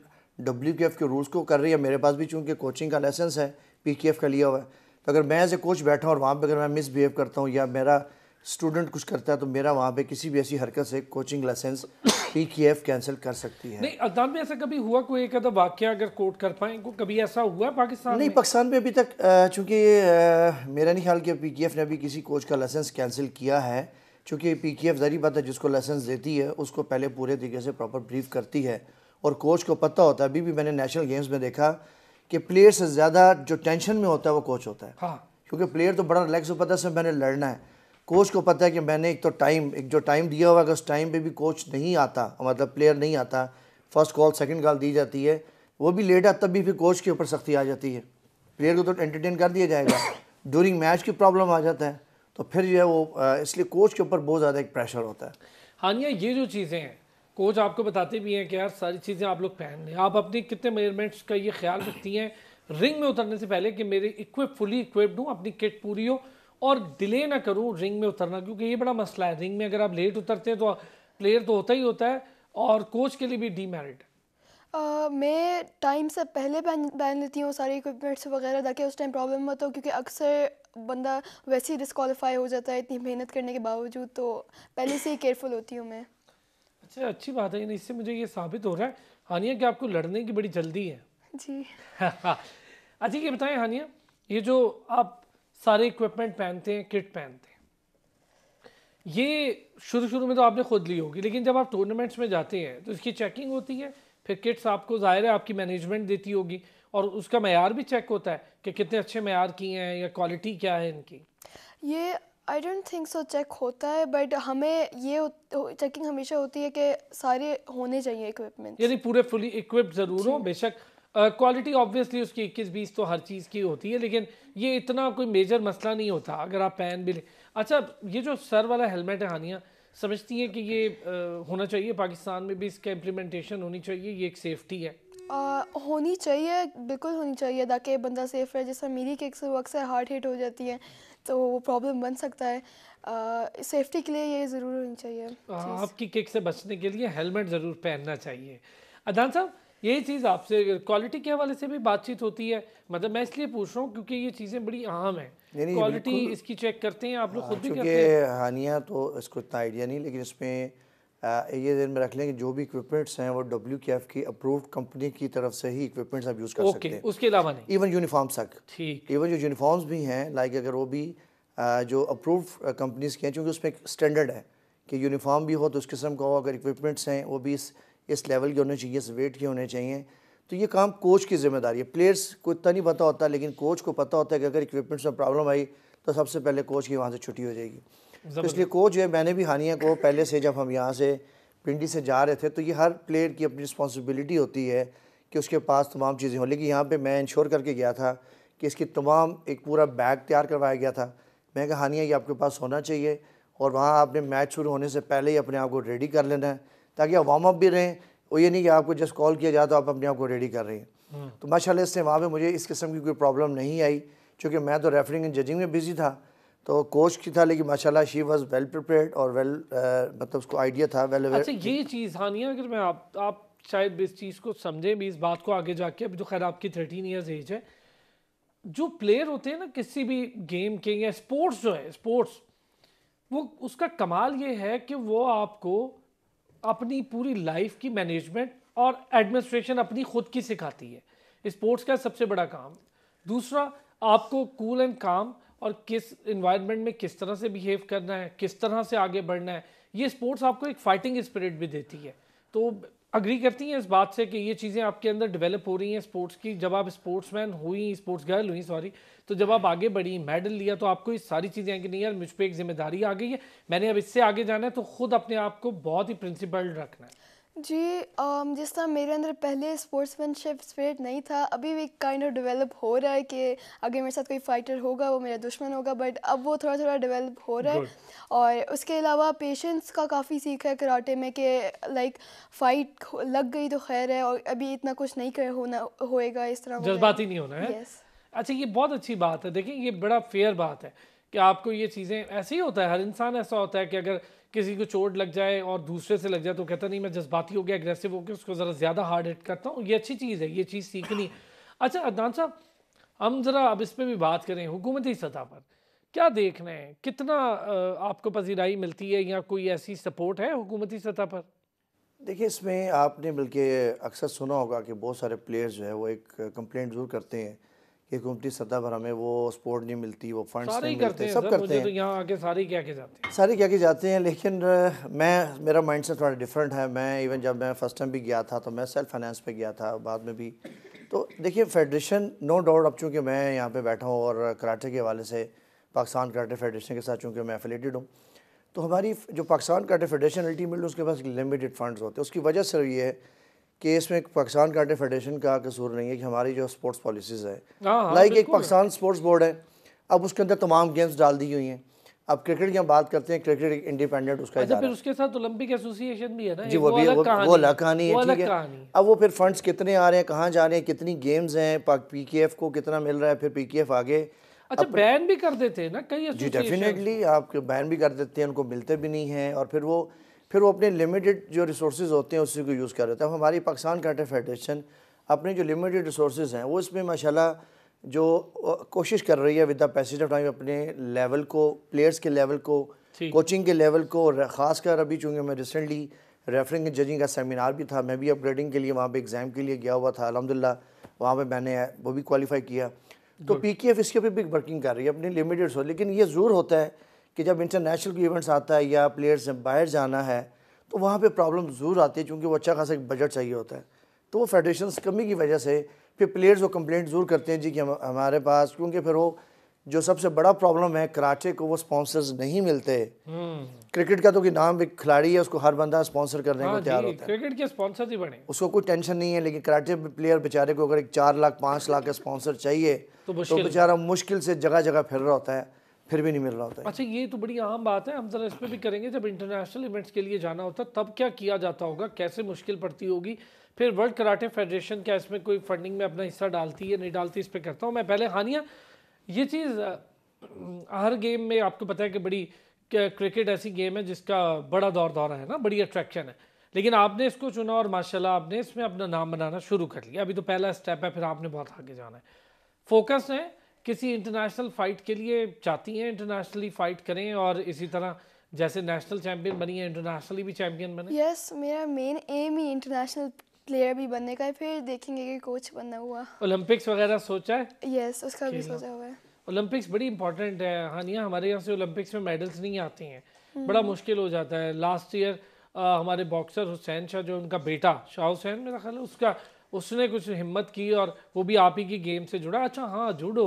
डब्ल्यू के रूल्स को कर रही है मेरे पास भी चूँकि कोचिंग का लाइसेंस है पी का लिया हुआ है तो अगर मैं एज ए कोच बैठा हूँ और वहाँ पर अगर मैं मिसबिहेव करता हूँ या मेरा स्टूडेंट कुछ करता है तो मेरा वहाँ पे किसी भी ऐसी हरकत से कोचिंग लाइसेंस पी कैंसिल कर सकती है नहीं अदालत में ऐसा कभी हुआ कोई एक अदा वाक्य अगर कोर्ट कर पाए को कभी ऐसा हुआ पाकिस्तान नहीं पाकिस्तान में अभी तक चूँकि मेरा नहीं ख्याल कि पी ने अभी किसी कोच का लाइसेंस कैंसिल किया है चूँकि पी की एफ बात है जिसको लाइसेंस देती है उसको पहले पूरे तरीके से प्रॉपर ब्रीफ करती है और कोच को पता होता है अभी भी मैंने नेशनल गेम्स में देखा कि प्लेयर से ज़्यादा जो टेंशन में होता है वो कोच होता है हाँ क्योंकि प्लेयर तो बड़ा रिलैक्स होता है सब मैंने लड़ना है कोच को पता है कि मैंने एक तो टाइम एक जो टाइम दिया हुआ अगर उस टाइम पे भी कोच नहीं आता मतलब प्लेयर नहीं आता फर्स्ट कॉल सेकंड कॉल दी जाती है वो भी लेट है तब भी फिर कोच के ऊपर सख्ती आ जाती है प्लेयर को तो एंटरटेन कर दिया जाएगा ड्यूरिंग मैच की प्रॉब्लम आ जाता है तो फिर जो है वो इसलिए कोच के ऊपर बहुत ज़्यादा एक प्रेशर होता है हानिया ये जो चीज़ें हैं कोच आपको बताते भी हैं कि यार सारी चीज़ें आप लोग पहन लें आप अपनी कितने मेजरमेंट्स का ये ख्याल रखती हैं रिंग में उतरने से पहले कि मेरे इक्विप फुली इक्विप्ड हूँ अपनी किट पूरी हो और डिले ना करूँ रिंग में उतरना क्योंकि ये बड़ा मसला है रिंग में अगर आप लेट उतरते हैं तो प्लेयर तो होता ही होता है और कोच के लिए भी डीमेरिट Uh, मैं टाइम से पहले पहन पहन लेती हूँ सारे इक्विपमेंट्स वगैरह ताकि उस टाइम प्रॉब्लम मत हो तो क्योंकि अक्सर बंदा वैसे ही डिसकॉलीफाई हो जाता है इतनी मेहनत करने के बावजूद तो पहले से ही केयरफुल होती हूँ मैं अच्छा अच्छी बात है इससे मुझे ये साबित हो रहा है हानिया कि आपको लड़ने की बड़ी जल्दी है जी हाँ, हाँ। अच्छा ये बताएं हानिया ये जो आप सारे इक्विपमेंट पहनते हैं किट पहनते हैं ये शुरू शुरू में तो आपने खुद ली होगी लेकिन जब आप टूर्नामेंट्स में जाते हैं तो इसकी चेकिंग होती है फिर किट्स आपको ज़ाहिर है आपकी मैनेजमेंट देती होगी और उसका मैार भी चेक होता है कि कितने अच्छे मैार की हैं या क्वालिटी क्या है इनकी ये I don't think so check होता है बट हमें ये चेकिंग हमेशा होती है कि सारे होने चाहिए इक्विपमेंट यानी पूरे फुली इक्विप्ड ज़रूर हो बेशक क्वालिटी ऑब्वियसली उसकी इक्कीस बीस तो हर चीज़ की होती है लेकिन ये इतना कोई मेजर मसला नहीं होता अगर आप पहन भी ले अच्छा ये जो सर वाला हेलमेट है हानिया समझती हैं कि ये आ, होना चाहिए पाकिस्तान में भी इसका इम्प्लीमेंटेशन होनी चाहिए ये एक सेफ्टी है आ, होनी चाहिए बिल्कुल होनी चाहिए ताकि बंदा सेफ रहे जैसे मेरी केक से अक्सर हार्ट हिट हो जाती है तो वो प्रॉब्लम बन सकता है आ, सेफ्टी के लिए ये ज़रूर होनी चाहिए आ, आपकी केक से बचने के लिए हेलमेट ज़रूर पहनना चाहिए अदान साहब ये चीज़ आपसे क्वालिटी के हवाले से भी बातचीत होती है मतलब मैं इसलिए पूछ रहा हूँ क्योंकि ये चीज़ें बड़ी अहम है क्वालिटी इसकी चेक करते हैं आप लोग खुद भी हाँ, करते हैं हानियाँ तो इसको इतना आइडिया नहीं लेकिन इसमें ये दिन में रख लें कि जो भी इक्विपमेंट्स हैं वो डब्ल्यू के एफ की अप्रूव कंपनी की तरफ से ही इक्विपमेंट्स आप यूज़ कर okay, सकते हैं उसके अलावा नहीं इवन यूनिफॉर्म्स तक ठीक इवन जो यूनिफॉर्म्स भी हैं लाइक अगर वो भी जो अप्रूव कंपनीज के हैं चूँकि उसमें एक स्टैंडर्ड है कि यूनिफॉर्म भी हो तो उस किस्म का हो अगर इक्विपमेंट्स हैं वो भी इस इस लेवल के होने चाहिए इस वेट के होने चाहिए तो ये काम कोच की जिम्मेदारी है प्लेयर्स को इतना नहीं पता होता लेकिन कोच को पता होता है कि अगर इक्विपमेंट्स में प्रॉब्लम आई तो सबसे पहले कोच की वहाँ से छुट्टी हो जाएगी तो इसलिए कोच जो है मैंने भी हानिया को पहले से जब हम यहाँ से पिंडी से जा रहे थे तो ये हर प्लेयर की अपनी रिस्पॉन्सिबिलिटी होती है कि उसके पास तमाम चीज़ें हों लेकिन यहाँ पर मैं इंश्योर करके गया था कि इसकी तमाम एक पूरा बैग तैयार करवाया गया था मैं कहा हानिया ये आपके पास होना चाहिए और वहाँ आपने मैच शुरू होने से पहले ही अपने आप को रेडी कर लेना है ताकि आप वार्म अप भी रहें और ये नहीं कि आपको जस्ट कॉल किया जाए तो आप अपने आप को रेडी कर रहे हैं हम्म। तो माशाल्लाह इससे वहाँ पे मुझे इस किस्म की कोई प्रॉब्लम नहीं आई क्योंकि मैं तो रेफरिंग एंड जजिंग में बिज़ी था तो कोच की था लेकिन माशाल्लाह शी वाज वेल प्रिपेयर्ड और वेल मतलब उसको आइडिया था वेल अच्छा ये चीज़ हानिया अगर मैं आप आप शायद इस चीज़ को समझें भी इस बात को आगे जाके अभी तो खैर आपकी थर्टीन ईयर्स एज है जो प्लेयर होते हैं ना किसी भी गेम के या स्पोर्ट्स जो है स्पोर्ट्स वो उसका कमाल ये है कि वो आपको अपनी पूरी लाइफ की मैनेजमेंट और एडमिनिस्ट्रेशन अपनी खुद की सिखाती है स्पोर्ट्स का सबसे बड़ा काम दूसरा आपको कूल एंड काम और किस इन्वायरमेंट में किस तरह से बिहेव करना है किस तरह से आगे बढ़ना है ये स्पोर्ट्स आपको एक फाइटिंग स्पिरिट भी देती है तो अग्री करती हैं इस बात से कि ये चीज़ें आपके अंदर डेवलप हो रही हैं स्पोर्ट्स की जब आप स्पोर्ट्स मैन हुई स्पोर्ट्स गर्ल हुई सॉरी तो जब आप आगे बढ़ी मेडल लिया तो आपको ये सारी चीज़ें हैं कि नहीं यार मुझ पर एक जिम्मेदारी आ गई है मैंने अब इससे आगे जाना है तो खुद अपने आप को बहुत ही प्रिंसिपल्ड रखना है जी जिस तरह मेरे अंदर पहले स्पोर्ट्समैनशिप स्पिरिट नहीं था अभी भी काइंड ऑफ डेवलप हो रहा है कि अगर मेरे साथ कोई फाइटर होगा वो मेरा दुश्मन होगा बट अब वो थोड़ा थोड़ा डेवलप हो रहा है और उसके अलावा पेशेंस का काफ़ी सीख है कराटे में कि लाइक फाइट लग गई तो खैर है और अभी इतना कुछ नहीं कर होना होएगा इस तरह जज्बाती नहीं होना है yes. अच्छा ये बहुत अच्छी बात है देखिए ये बड़ा फेयर बात है कि आपको ये चीज़ें ऐसे ही होता है हर इंसान ऐसा होता है कि अगर किसी को चोट लग जाए और दूसरे से लग जाए तो कहता नहीं मैं जज्बाती हो गया एग्रेसिव हो गया उसको ज़रा ज़्यादा हार्ड हिट करता हूँ ये अच्छी चीज़ है ये चीज़ सीखनी अच्छा अदनान साहब हम ज़रा अब इस पर भी बात करें हुकूमती सतह पर क्या देख रहे हैं कितना आपको पजीराई मिलती है या कोई ऐसी सपोर्ट है हुकूमती सतह पर देखिए इसमें आपने बल्कि अक्सर सुना होगा कि बहुत सारे प्लेयर्स जो है वो एक कंप्लेंट ज़रूर करते हैं कि हुकूमती सतह पर हमें वो सपोर्ट नहीं मिलती वो फंड्स नहीं मिलते सब करते हैं तो यहाँ आके सारे क्या के जाते हैं सारे क्या के जाते हैं लेकिन मैं मेरा माइंड सेट थोड़ा डिफरेंट है मैं इवन जब मैं फर्स्ट टाइम भी गया था तो मैं सेल्फ फाइनेंस पर गया था बाद में भी तो देखिए फेडरेशन नो डाउट अब चूँकि मैं यहाँ पर बैठा हूँ और कराटे के हवाले से पाकिस्तान कराटे फेडरेशन के साथ चूँकि मैं एफिलेटेड हूँ तो हमारी जो पाकिस्तान कराटे फेडरेशन अल्टीमेटली उसके पास लिमिटेड फंड्स होते हैं उसकी वजह सिर्फ ये है कि इसमें पाकिस्तान कंट्री फेडरेशन का कसूर नहीं है कि हमारी जो स्पोर्ट्स पॉलिसीज़ है लाइक एक पाकिस्तान स्पोर्ट्स बोर्ड है अब उसके अंदर तमाम गेम्स डाल दी हुई हैं अब क्रिकेट की हम बात करते हैं क्रिकेट इंडिपेंडेंट उसका अच्छा फिर उसके साथ ओलंपिक एसोसिएशन भी है ना जी वो, भी वो, वो अलग कहानी है ठीक है अब वो फिर फंड्स कितने आ रहे हैं कहाँ जा रहे हैं कितनी गेम्स हैं पीकेएफ को कितना मिल रहा है फिर पीकेएफ आगे अच्छा बैन भी कर देते हैं ना कई जी डेफिनेटली आप बैन भी कर देते हैं उनको मिलते भी नहीं है और फिर वो फिर वो अपने लिमिटेड जो रिसोर्स होते हैं उसी को यूज़ कर रहे हैं हमारी पाकिस्तान कंट्री फेडरेशन अपने जो लिमिटेड रिसोर्स हैं वो इसमें माशाल्लाह जो कोशिश कर रही है with the passage of time अपने लेवल को प्लेयर्स के लेवल को कोचिंग के लेवल को खासकर ख़ास कर अभी चूँकि मैं रिसेंटली रेफरिंग जजिंग का सेमिनार भी था मैं भी अपग्रेडिंग के लिए वहाँ पे एग्ज़ाम के लिए गया हुआ था अलहमदिल्ला वहाँ पे मैंने वो भी क्वालिफाई किया तो पी के एफ इसके ऊपर भी वर्किंग कर रही है अपने लिमिटेड हो लेकिन ये ज़रूर होता है कि जब इंटरनेशनल के इवेंट्स आता है या प्लेयर्स ने बाहर जाना है तो वहाँ पे प्रॉब्लम ज़रूर आती है क्योंकि वो अच्छा खासा एक बजट चाहिए होता है तो वो फेडरेशन कमी की वजह से फिर प्लेयर्स वो कंप्लेंट ज़रूर करते हैं जी कि हम हमारे पास क्योंकि फिर वो जो सबसे बड़ा प्रॉब्लम है कराटे को वो स्पॉन्सर्स नहीं मिलते क्रिकेट हम्म। का तो कि नाम एक खिलाड़ी है उसको हर बंदा स्पॉन्सर करने को हाँ तैयार होता है क्रिकेट के स्पॉन्सर ही बने उसको कोई टेंशन नहीं है लेकिन कराटे प्लेयर बेचारे को अगर एक चार लाख पाँच लाख का स्पॉन्सर चाहिए तो, तो बेचारा मुश्किल से जगह जगह फिर रहा होता है फिर भी नहीं मिल रहा होता अच्छा ये तो बड़ी आम बात है हम जरा इस पर भी करेंगे जब इंटरनेशनल इवेंट्स के लिए जाना होता तब क्या किया जाता होगा कैसे मुश्किल पड़ती होगी फिर वर्ल्ड कराटे फेडरेशन क्या इसमें कोई फंडिंग में अपना हिस्सा डालती है नहीं डालती इस पर करता हूँ मैं पहले हानिया ये चीज़ हर गेम में आपको पता है कि बड़ी क्रिकेट ऐसी गेम है जिसका बड़ा दौर दौरा है ना बड़ी अट्रैक्शन है लेकिन आपने इसको चुना और माशाल्लाह आपने इसमें अपना नाम बनाना शुरू कर लिया अभी तो पहला स्टेप है फिर आपने बहुत आगे जाना है फोकस है किसी इंटरनेशनल फ़ाइट के लिए चाहती हैं इंटरनेशनली फ़ाइट करें और इसी तरह जैसे नेशनल चैंपियन बनी है इंटरनेशनली भी चैंपियन बने यस yes, मेरा मेन एम ही इंटरनेशनल प्लेयर भी बनने का है फिर देखेंगे कि कोच बनना हुआ ओलंपिक्स वगैरह सोचा है यस yes, उसका भी सोचा हुआ है ओलंपिक्स बड़ी इंपॉर्टेंट है हानिया हमारे यहाँ से ओलंपिक्स में मेडल्स नहीं आते हैं हम्म। बड़ा मुश्किल हो जाता है लास्ट ईयर हमारे बॉक्सर हुसैन शाह जो उनका बेटा शाह हुसैन मेरा ख्याल है उसका उसने कुछ हिम्मत की और वो भी आप ही की गेम से जुड़ा अच्छा हाँ जुड़ो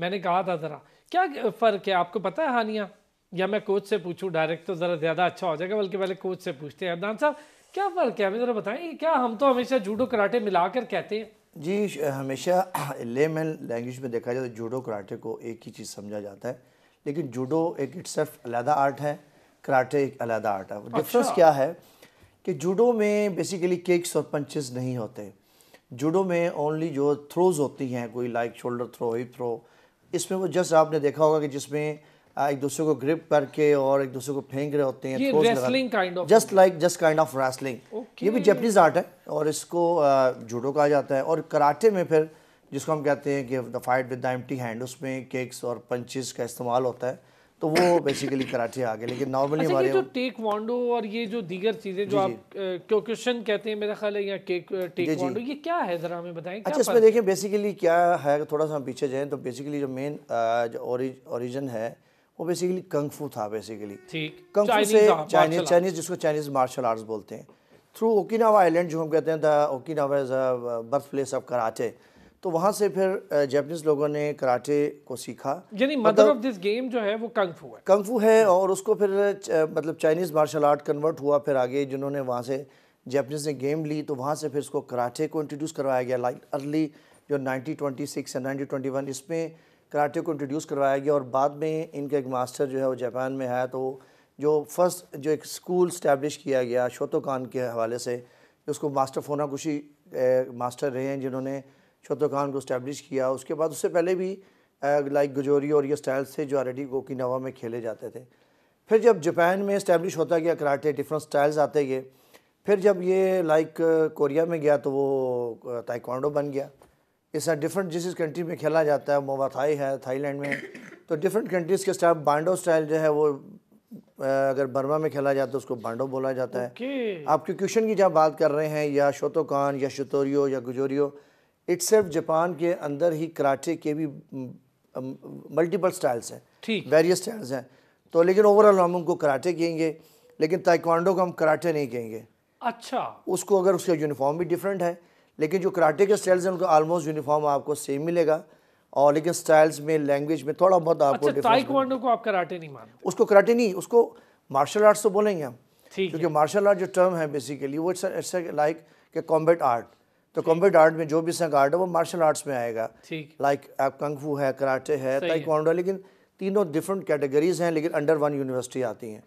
मैंने कहा था ज़रा क्या फ़र्क है आपको पता है हानिया या मैं कोच से पूछूँ डायरेक्ट तो ज़रा ज़्यादा अच्छा हो जाएगा बल्कि पहले कोच से पूछते हैं अदनान साहब क्या फ़र्क है हमें ज़रा बताएं क्या हम तो हमेशा जूडो कराटे मिलाकर कहते हैं जी हमेशा लेमैन लैंग्वेज में देखा जाए तो जूडो कराटे को एक ही चीज़ समझा जाता है लेकिन जूडो एक इट्सल्फ अलहदा आर्ट है कराटे एक अलहदा आर्ट है डिफरेंस अच्छा। क्या है कि जूडो में बेसिकली केक्स और पंचेस नहीं होते जूडो में ओनली जो थ्रोज होती हैं कोई like shoulder throw hip throw इसमें वो जस्ट आपने देखा होगा कि जिसमें एक दूसरे को ग्रिप करके और एक दूसरे को फेंक रहे होते हैं just like just kind of wrestling ये भी जैपनीज आर्ट है और इसको जूडो कहा जाता है और कराटे में फिर जिसको हम कहते हैं कि the fight with the empty hand उसमें केक्स और पंचेस का इस्तेमाल होता है तो वो बेसिकली कराटे आ गए लेकिन नॉर्मली अच्छा, हमारे अच्छा जो टेक वांडो और ये जो दीगर चीज़ें जो आप क्योक्यूशन कहते हैं मेरा ख्याल है या केक टेक वांडो ये क्या है ज़रा हमें बताएं क्या अच्छा इसमें देखें बेसिकली क्या है थोड़ा सा हम पीछे जाएं तो बेसिकली जो मेन जो ओरिजन है वो बेसिकली कंगफू था बेसिकली ठीक कंगफू से चाइनीज हाँ, चाइनीज जिसको चाइनीज मार्शल आर्ट्स बोलते हैं थ्रू ओकिनावा आइलैंड जो हम कहते हैं the Okinawa is a birth place of karate तो वहाँ से फिर जैपनीज लोगों ने कराटे को सीखा यानी मदर ऑफ दिस गेम जो है वो कंगफू है कंगफू है और उसको फिर मतलब चाइनीज़ मार्शल आर्ट कन्वर्ट हुआ फिर आगे जिन्होंने वहाँ से जैपनीज़ ने गेम ली तो वहाँ से फिर उसको कराटे को इंट्रोड्यूस करवाया गया लाइक अर्ली जो 1926 एंड 1921 इसमें कराटे को इंट्रोड्यूस करवाया गया और बाद में इनका एक मास्टर जो है वो जापान में आया तो जो फर्स्ट जो एक स्कूल स्टैब्लिश किया गया शोतो खान के हवाले से उसको मास्टर फोना कुशी मास्टर रहे हैं जिन्होंने शतो खान को इस्टेब्लिश किया उसके बाद उससे पहले भी लाइक गजोरी और ये स्टाइल्स थे जो ऑलरेडी नवा में खेले जाते थे फिर जब जापान में इस्टेब्लिश होता गया कराटे डिफरेंट स्टाइल्स आते गए फिर जब ये लाइक कोरिया में गया तो वो ताइक्वांडो बन गया इस डिफरेंट जिस जिस कंट्री में खेला जाता है मोवाथाई है थाईलैंड में तो डिफरेंट कंट्रीज़ के स्टाइल बांडो स्टाइल जो है वो अगर बर्मा में खेला जाता है उसको बांडो बोला जाता है okay. आप क्यूशन की जहाँ बात कर रहे हैं या शोतोकान या शतोरियो या गुजोरियो इट्स जापान के अंदर ही कराटे के भी मल्टीपल स्टाइल्स हैं वेरियस स्टाइल्स हैं तो लेकिन ओवरऑल हम उनको कराटे कहेंगे लेकिन ताइक्वांडो को हम कराटे नहीं कहेंगे अच्छा उसको अगर उसका यूनिफॉर्म भी डिफरेंट है लेकिन जो कराटे के स्टाइल्स हैं उनका ऑलमोस्ट यूनिफॉर्म आपको सेम मिलेगा और लेकिन स्टाइल्स में लैंग्वेज में थोड़ा बहुत आपको ताइक्वांडो अच्छा, को आप कराटे नहीं मानते उसको कराटे नहीं उसको मार्शल आर्ट्स तो बोलेंगे हम क्योंकि मार्शल आर्ट जो टर्म है बेसिकली वो इट्स लाइक कॉम्बैट आर्ट तो कॉम्बेट आर्ट में जो भी संघ आर्ट है वो मार्शल आर्ट्स में आएगा लाइक आप कंगफू है कराटे है ताइक्वांडो लेकिन तीनों डिफरेंट कैटेगरीज हैं लेकिन अंडर वन यूनिवर्सिटी आती हैं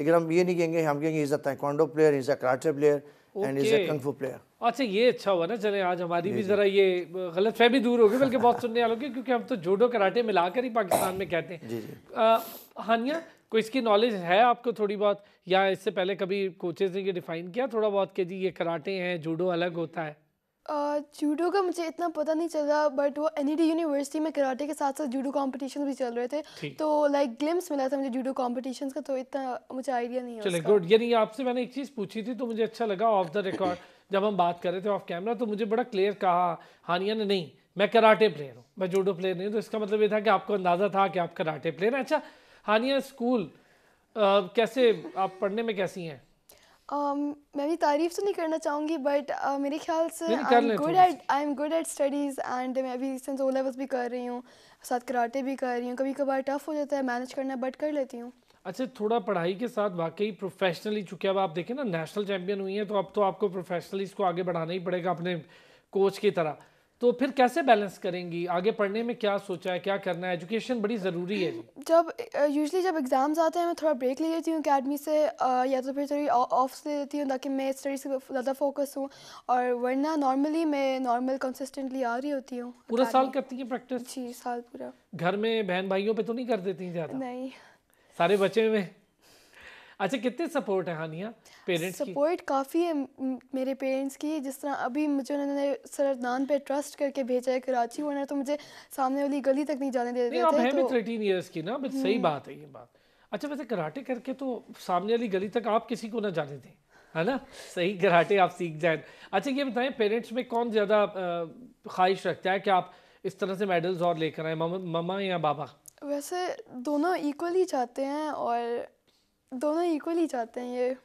लेकिन हम ये नहीं कहेंगे हम कहेंगे is a taekwondo player is a karate player and is a kung fu player अच्छा ये अच्छा हुआ ना चले आज हमारी भी ज़रा ये गलत फहमी दूर होगी बल्कि बहुत सुनने वालों की क्योंकि हम तो जोडो कराटे मिलाकर ही पाकिस्तान में कहते हैं जी जी हानिया कोई इसकी नॉलेज है आपको थोड़ी बहुत या इससे पहले कभी कोचेज़ ने ये डिफ़ाइन किया थोड़ा बहुत कि जी ये कराटे हैं जूडो अलग होता है जूडो का मुझे इतना पता नहीं चला बट वो एन यूनिवर्सिटी e में कराटे के साथ साथ जूडो कॉम्पिटिशन भी चल रहे थे तो लाइक like, ग्लिम्स मिला था मुझे जूडो कॉम्पिटिशन का तो इतना मुझे आइडिया नहीं चले गुड यानी आपसे मैंने एक चीज़ पूछी थी तो मुझे अच्छा लगा ऑफ द रिकॉर्ड जब हम बात कर रहे थे ऑफ कैमरा तो मुझे बड़ा क्लियर कहा हानिया ने नहीं मैं कराटे प्लेयर हूँ मैं जूडो प्लेयर नहीं हूँ तो इसका मतलब ये था कि आपको अंदाज़ा था कि आप कराटे प्लेयर हैं अच्छा हानिया स्कूल कैसे आप पढ़ने में कैसी हैं Um, मैं भी तारीफ तो नहीं करना चाहूँगी बट uh, मेरे ख्याल से I am good at studies and मैं अभी ओ लेवल्स भी कर रही हूँ साथ कराटे भी कर रही हूँ कभी कभार टफ हो जाता है मैनेज करना बट कर लेती हूँ अच्छा थोड़ा पढ़ाई के साथ वाकई प्रोफेशनली चुके अब आप देखें ना नेशनल चैम्पियन हुई हैं तो अब तो आपको प्रोफेशनली इसको आगे बढ़ाना ही पड़ेगा अपने कोच की तरह तो फिर कैसे बैलेंस करेंगी आगे पढ़ने में क्या सोचा है क्या करना है एजुकेशन बड़ी ज़रूरी है जब यूजली जब एग्ज़ाम्स आते हैं मैं थोड़ा ब्रेक ले लेती हूँ अकेडमी से या तो फिर थोड़ी ऑफ ले लेती हूँ ताकि मैं स्टडीज ज़्यादा फोकस हूँ और वरना नॉर्मली मैं नॉर्मल कंसिस्टेंटली आ रही होती हूँ पूरा साल करती हैं प्रैक्टिस जी साल पूरा घर में बहन भाइयों पर तो नहीं कर देती ज़्यादा नहीं सारे बचे हुए अच्छा कितने सपोर्ट है हानिया पेरेंट्स की सपोर्ट काफ़ी है मेरे पेरेंट्स की जिस तरह अभी मुझे उन्होंने सरदान पे ट्रस्ट करके भेजा है कराची वरना तो मुझे सामने वाली गली तक नहीं जाने दे रहे थे तो, थर्टीन ईयर्स की ना सही हम्म। बात है ये बात अच्छा वैसे कराटे करके तो सामने वाली गली तक आप किसी को ना जाने दें है ना सही कराटे आप सीख जाए अच्छा ये बताएं पेरेंट्स में कौन ज़्यादा ख्वाहिश रखता है कि आप इस तरह से मेडल्स और लेकर आए ममा या बाबा वैसे दोनों इक्वली चाहते हैं और दोनों इक्वली चाहते हैं ये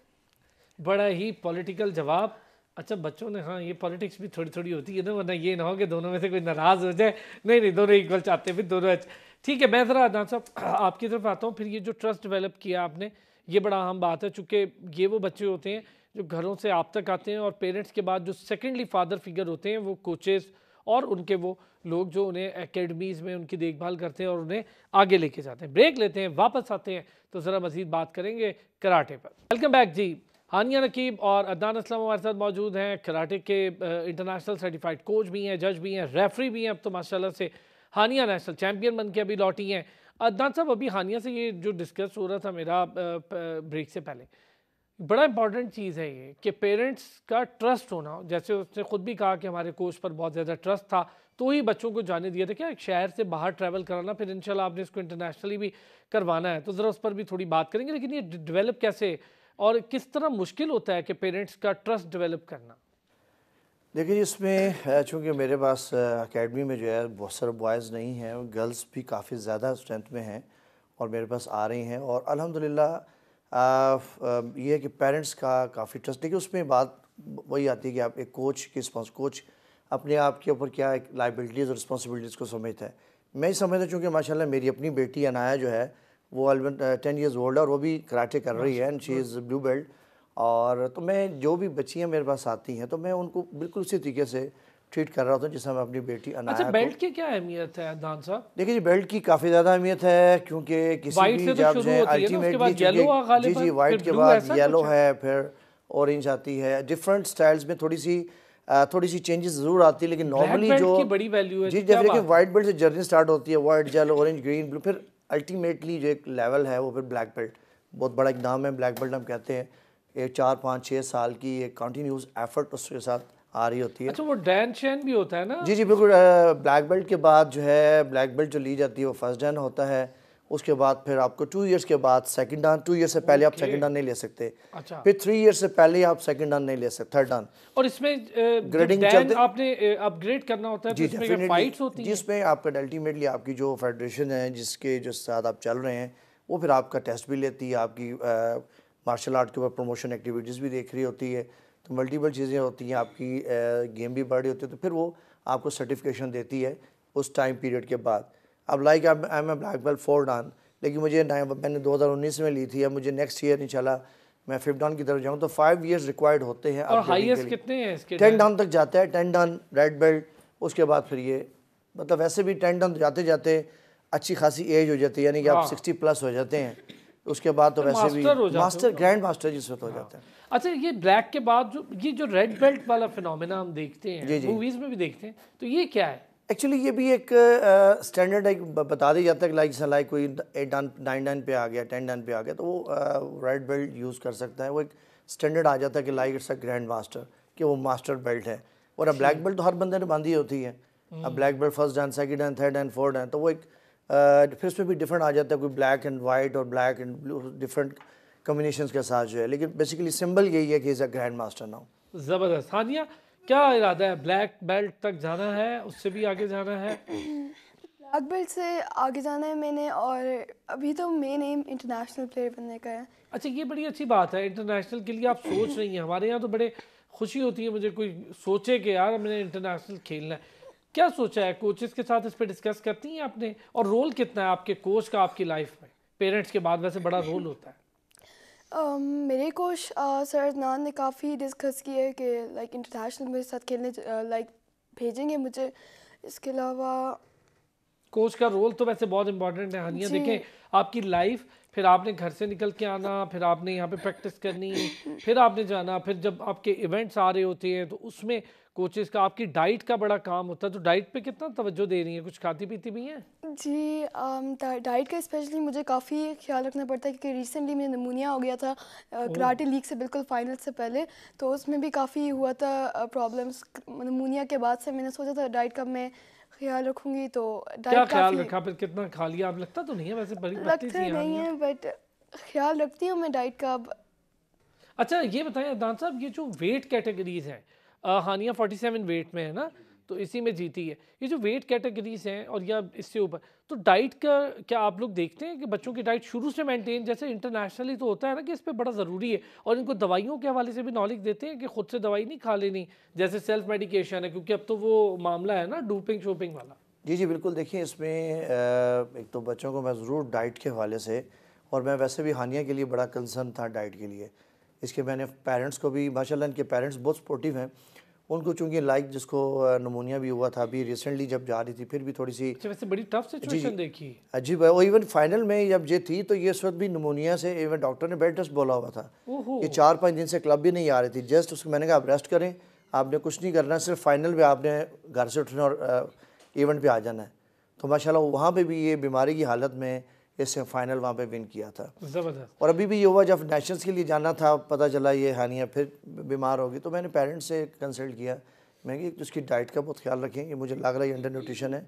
बड़ा ही पॉलिटिकल जवाब अच्छा बच्चों ने हाँ ये पॉलिटिक्स भी थोड़ी थोड़ी होती है ना वरना ये ना हो कि दोनों में से कोई नाराज़ हो जाए नहीं नहीं दोनों इक्वल चाहते हैं फिर दोनों ठीक है मैं ज़रा अदान साहब आपकी तरफ आता हूँ फिर ये जो ट्रस्ट डेवलप किया आपने ये बड़ा अहम बात है चूँकि ये वो बच्चे होते हैं जो घरों से आप तक आते हैं और पेरेंट्स के बाद जो सेकेंडली फादर फिगर होते हैं वो कोचेज़ और उनके वो लोग जो उन्हें एकेडमीज़ में उनकी देखभाल करते हैं और उन्हें आगे लेके जाते हैं ब्रेक लेते हैं वापस आते हैं तो ज़रा मज़ीद बात करेंगे कराटे पर वेलकम बैक जी हानिया नकीब और अदनान असलम हमारे साथ मौजूद हैं कराटे के इंटरनेशनल सर्टिफाइड कोच भी हैं जज भी हैं रेफरी भी हैं अब तो माशाला से हानिया नेशनल चैम्पियन बन के अभी लौटी हैं अदनान साहब अभी हानिया से ये जो डिस्कस हो रहा था मेरा ब्रेक से पहले बड़ा इंपॉर्टेंट चीज़ है ये कि पेरेंट्स का ट्रस्ट होना जैसे उसने खुद भी कहा कि हमारे कोच पर बहुत ज़्यादा ट्रस्ट था तो ही बच्चों को जाने दिया था क्या एक शहर से बाहर ट्रैवल कराना फिर इनशाला आपने इसको इंटरनेशनली भी करवाना है तो ज़रा उस पर भी थोड़ी बात करेंगे लेकिन ये डिवेलप कैसे और किस तरह मुश्किल होता है कि पेरेंट्स का ट्रस्ट डिवेलप करना देखिए इसमें चूँकि मेरे पास अकेडमी में जो है बहुत सारे बॉयज़ नहीं हैं गर्ल्स भी काफ़ी ज़्यादा स्ट्रेंथ में हैं और मेरे पास आ रही हैं और अलहमदिल्ला ये है कि पेरेंट्स का काफ़ी ट्रस्ट देखिए उसमें बात वही आती है कि आप एक कोच की रिस्पॉन्स कोच अपने आप के ऊपर क्या एक लाइबिलिटीज़ और रिस्पॉन्सिबिलिटीज़ को समझता है मैं ही समझता तो चूँकि माशाल्लाह मेरी अपनी बेटी अनाया जो है वो अलवन टेन ईयर्स ओल्ड है और वो भी कराटे कर रही है and she is blue belt और तो मैं जो भी बच्चियाँ मेरे पास आती हैं तो मैं उनको बिल्कुल उसी तरीके से ट्रीट कर रहा था जिसमें मैं अपनी बेटी अनाया अच्छा बेल्ट की क्या अहमियत है दान साहब देखिए जी बेल्ट की काफ़ी ज़्यादा अहमियत है क्योंकि किसी भी तो जब जो है अल्टीमेटली जी जी वाइट के बाद येलो है फिर ऑरेंज आती है डिफरेंट स्टाइल्स में थोड़ी सी थोड़ी सी चेंजेस जरूर आती है लेकिन नॉर्मली जो बड़ी वैल्यू है जी जब देखिए वाइट बेल्ट से जर्नी स्टार्ट होती है white yellow orange green blue फिर अल्टीमेटली जो एक लेवल है वो फिर ब्लैक बेल्ट बहुत बड़ा एक नाम है ब्लैक बेल्ट हम कहते हैं एक चार पाँच छः साल की एक कंटिन्यूस एफर्ट उसके साथ आ रही होती है अच्छा वो डैन चैन भी होता है ना जी जी बिल्कुल ब्लैक बेल्ट के बाद जो है ब्लैक बेल्ट जो ली जाती है वो फर्स्ट डैन होता है उसके बाद फिर आपको टू इयर्स के बाद सेकंड डान टू इयर्स से पहले okay. आप सेकंड डान नहीं ले सकते अच्छा फिर थ्री इयर्स से पहले आप सेकंड डान नहीं ले सकते थर्ड डान और इसमें ग्रेडिंग आपने अपग्रेड करना होता है तो जी इसमें फाइट्स होती हैं जिसमें आपका अल्टीमेटली आपकी जो फेडरेशन है जिसके जो साथ आप चल रहे हैं वो फिर आपका टेस्ट भी लेती है आपकी मार्शल आर्ट के ऊपर प्रमोशन एक्टिविटीज़ भी देख रही होती है तो मल्टीपल चीज़ें होती हैं आपकी गेम भी रही होती है तो फिर वो आपको सर्टिफिकेशन देती है उस टाइम पीरियड के बाद अब like I am a black belt four dan लेकिन मुझे मैंने 2019 में ली थी अब मुझे नेक्स्ट ईयर नहीं चला मैं फिफ्थ डॉन की तरफ जाऊँ तो फाइव ईयर्स रिक्वायर्ड होते हैं और हाईएस्ट कितने हैं टेन डॉन तक जाता है टेन डॉन रेड बेल्ट उसके बाद फिर ये मतलब वैसे भी टेन डॉन जाते जाते अच्छी खासी एज हो जाती है यानी कि आप सिक्सटी हाँ। प्लस हो जाते हैं उसके बाद तो वैसे भी मास्टर ग्रैंड मास्टर जिस वक्त हो जाते हैं अच्छा ये ब्लैक के बाद जो ये जो रेड बेल्ट वाला फिनोमेना हम देखते हैं मूवीज में भी देखते हैं तो ये क्या है एक्चुअली ये भी एक स्टैंडर्ड uh, एक बता दिया जाता है कि लाइक लाइक कोई एट डन नाइन डन पे आ गया टेन डन पे आ गया तो वो रेड बेल्ट यूज़ कर सकता है वो एक स्टैंडर्ड आ जाता है कि like it's a grand master कि वो मास्टर बेल्ट है और अब ब्लैक बेल्ट तो हर बंदे ने बांधी होती है अब black belt first dan second dan third dan fourth dan तो वो एक uh, फिर उसमें भी डिफरेंट आ जाता है कोई ब्लैक एंड वाइट और black and blue different combination के साथ जो है लेकिन बेसिकली सिंबल यही है कि is a grand master now ज़बरदस्त हानिया क्या इरादा है ब्लैक बेल्ट तक जाना है उससे भी आगे जाना है ब्लैक बेल्ट से आगे जाना है मैंने और अभी तो मेन एम इंटरनेशनल प्लेयर बनने का है अच्छा ये बड़ी अच्छी बात है इंटरनेशनल के लिए आप सोच रही हैं हमारे यहाँ तो बड़े खुशी होती है मुझे कोई सोचे कि यार मैंने इंटरनेशनल खेलना है क्या सोचा है कोचेस के साथ इस पर डिस्कस करती हैं आपने और रोल कितना है आपके कोच का आपकी लाइफ में पेरेंट्स के बाद वैसे बड़ा रोल होता है Um, मेरे कोच सर नान ने काफ़ी डिस्कस किया है कि लाइक इंटरनेशनल मेरे साथ खेलने लाइक भेजेंगे मुझे इसके अलावा कोच का रोल तो वैसे बहुत इंपॉर्टेंट है हानिया देखें आपकी लाइफ फिर आपने घर से निकल के आना फिर आपने यहाँ पे प्रैक्टिस करनी फिर आपने जाना फिर जब आपके इवेंट्स आ रहे होते हैं तो उसमें कोचेज का आपकी डाइट का बड़ा काम होता है तो डाइट पे कितना तवज्जो दे रही हैं कुछ खाती पीती भी हैं जी डाइट का स्पेशली मुझे काफ़ी ख्याल रखना पड़ता है क्योंकि रिसेंटली मुझे नमूनिया हो गया था कराटे लीग से बिल्कुल फाइनल से पहले तो उसमें भी काफ़ी हुआ था प्रॉब्लम्स नमूनिया के बाद से मैंने सोचा था डाइट का मैं ख्याल रखूँगी तो क्या ख्याल रखा फिर कितना खा लिया आप लगता तो नहीं है वैसे बड़ी लगता नहीं है बट ख्याल रखती हूँ मैं डाइट का अच्छा ये बताएं दान साहब ये जो वेट कैटेगरीज हैं हानिया 47 वेट में है ना तो इसी में जीती है ये जो वेट कैटेगरीज हैं और या इससे ऊपर तो डाइट का क्या आप लोग देखते हैं कि बच्चों की डाइट शुरू से मेंटेन जैसे इंटरनेशनली तो होता है ना कि इस पर बड़ा ज़रूरी है और इनको दवाइयों के हवाले से भी नॉलेज देते हैं कि खुद से दवाई नहीं खा लेनी जैसे सेल्फ मेडिकेशन है क्योंकि अब तो वो मामला है ना डोपिंग शोपिंग वाला जी जी बिल्कुल देखिए इसमें एक तो बच्चों को मैं ज़रूर डाइट के हवाले से और मैं वैसे भी हानिया के लिए बड़ा कंसर्न था डाइट के लिए इसके मैंने पेरेंट्स को भी माशाल्लाह इनके पेरेंट्स बहुत सपोर्टिव हैं उनको चूंकि लाइक जिसको नमोनिया भी हुआ था अभी रिसेंटली जब जा रही थी फिर भी थोड़ी सी अच्छा, वैसे बड़ी टफ सिचुएशन देखी अजीब है वो इवन फाइनल में जब ये थी तो ये इस वक्त भी नमोनिया से इवन डॉक्टर ने बेड टेस्ट बोला हुआ था ये चार पाँच दिन से क्लब भी नहीं आ रही थी जस्ट उसको मैंने कहा आप रेस्ट करें आपने कुछ नहीं करना सिर्फ फाइनल में आपने घर से उठना और इवेंट पर आ जाना है तो माशाला वहाँ पर भी ये बीमारी की हालत में इसे फाइनल वहाँ पे विन किया था ज़बरदस्त और अभी भी युवा जब नेशनल्स के लिए जाना था पता चला ये हानिया फिर बीमार होगी तो मैंने पेरेंट्स से कंसल्ट किया मैं कि उसकी डाइट का बहुत ख्याल रखें ये मुझे लग रहा है अंडर न्यूट्रिशन है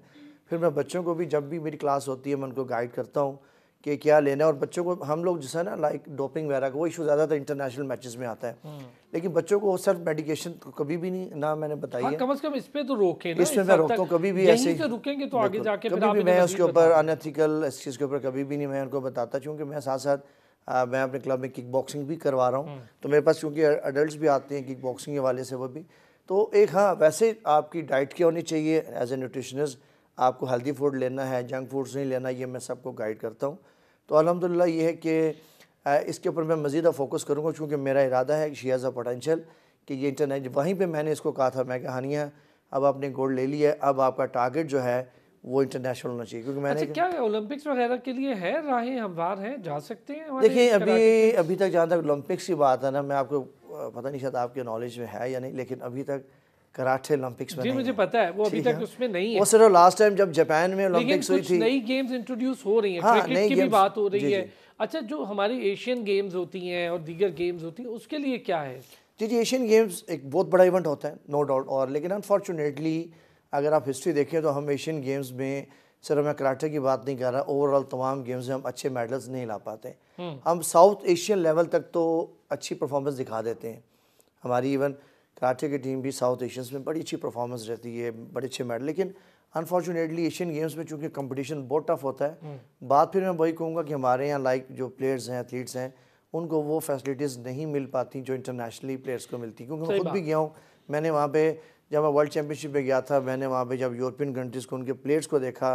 फिर मैं बच्चों को भी जब भी मेरी क्लास होती है मैं उनको गाइड करता हूँ कि क्या लेना है और बच्चों को हम लोग जैसा ना लाइक डोपिंग वगैरह का वो इशू ज़्यादातर इंटरनेशनल मैचेस में आता है हम्म। लेकिन बच्चों को सिर्फ मेडिकेशन तो कभी भी नहीं ना मैंने बताई हाँ, है कम से कम इस पे तो रोके ना इस पे मैं रोकता हूँ कभी भी ऐसे ही रुकेंगे तो आगे जाके कभी भी मैं तो उसके ऊपर अनएथिकल इस चीज़ के ऊपर कभी भी नहीं मैं उनको बताता चूँकि मैं साथ साथ मैं अपने क्लब में किक बॉक्सिंग भी करवा रहा हूँ हम्म। तो मेरे पास क्योंकि अडल्ट भी आते हैं किक बॉक्सिंग के वाले से वो भी तो एक हाँ वैसे आपकी डाइट क्या होनी चाहिए एज ए न्यूट्रिशनिस्ट आपको हेल्दी फूड लेना है जंक फूड्स नहीं लेना ये मैं सबको गाइड करता हूँ तो अलहमदिल्ला ये है कि इसके ऊपर मैं मज़ीद फोकस करूँगा चूँकि मेरा इरादा है शी एज़ अ पोटेंशल कि ये इंटरनेट वहीं पे मैंने इसको कहा था मैं कहानियाँ हाँ, अब आपने गोल्ड ले लिया अब आपका टारगेट जो है वो इंटरनेशनल होना चाहिए क्योंकि मैंने अच्छा, क्या ओलंपिक्स वगैरह के लिए है राहें हमवार हैं जा सकते हैं देखिए अभी अभी तक जहाँ तक ओलंपिक्स की बात है ना मैं आपको पता नहीं शायद आपके नॉलेज में है या नहीं लेकिन अभी तक कराठे ओलंपिक्स में जी मुझे पता है वो अभी तक उसमें नहीं है वो सिर्फ लास्ट टाइम जब जापान में ओलंपिक्स हुई थी नई गेम्स इंट्रोड्यूस हो रही है हाँ, क्रिकेट की भी बात हो रही है अच्छा जो हमारी एशियन गेम्स होती हैं और दीगर गेम्स होती हैं उसके लिए क्या है जी जी एशियन गेम्स एक बहुत बड़ा इवेंट होता है नो डाउट और लेकिन अनफॉर्चुनेटली अगर आप हिस्ट्री देखें तो हम एशियन गेम्स में सिर्फ मैं कराटे की बात नहीं कर रहा ओवरऑल तमाम गेम्स में हम अच्छे मेडल्स नहीं ला पाते हम्म। हम साउथ एशियन लेवल तक तो अच्छी परफॉर्मेंस दिखा देते हैं हमारी इवन कराटे की टीम भी साउथ एशियंस में बड़ी अच्छी परफॉर्मेंस रहती है बड़े अच्छे मेडल लेकिन अनफॉर्चुनेटली एशियन गेम्स में चूँकि कंपटीशन बहुत टफ होता है हम्म। बात फिर मैं वही कहूँगा कि हमारे यहाँ लाइक जो प्लेयर्स हैं एथलीट्स हैं उनको वो फैसिलिटीज़ नहीं मिल पाती जो इंटरनेशनली प्लेयर्स को मिलती क्योंकि मैं खुद भी गया हूँ मैंने वहाँ पर जब मैं वर्ल्ड चैम्पियनशिप में गया था मैंने वहाँ पर जब यूरोपियन कंट्रीज़ को उनके प्लेयर्स को देखा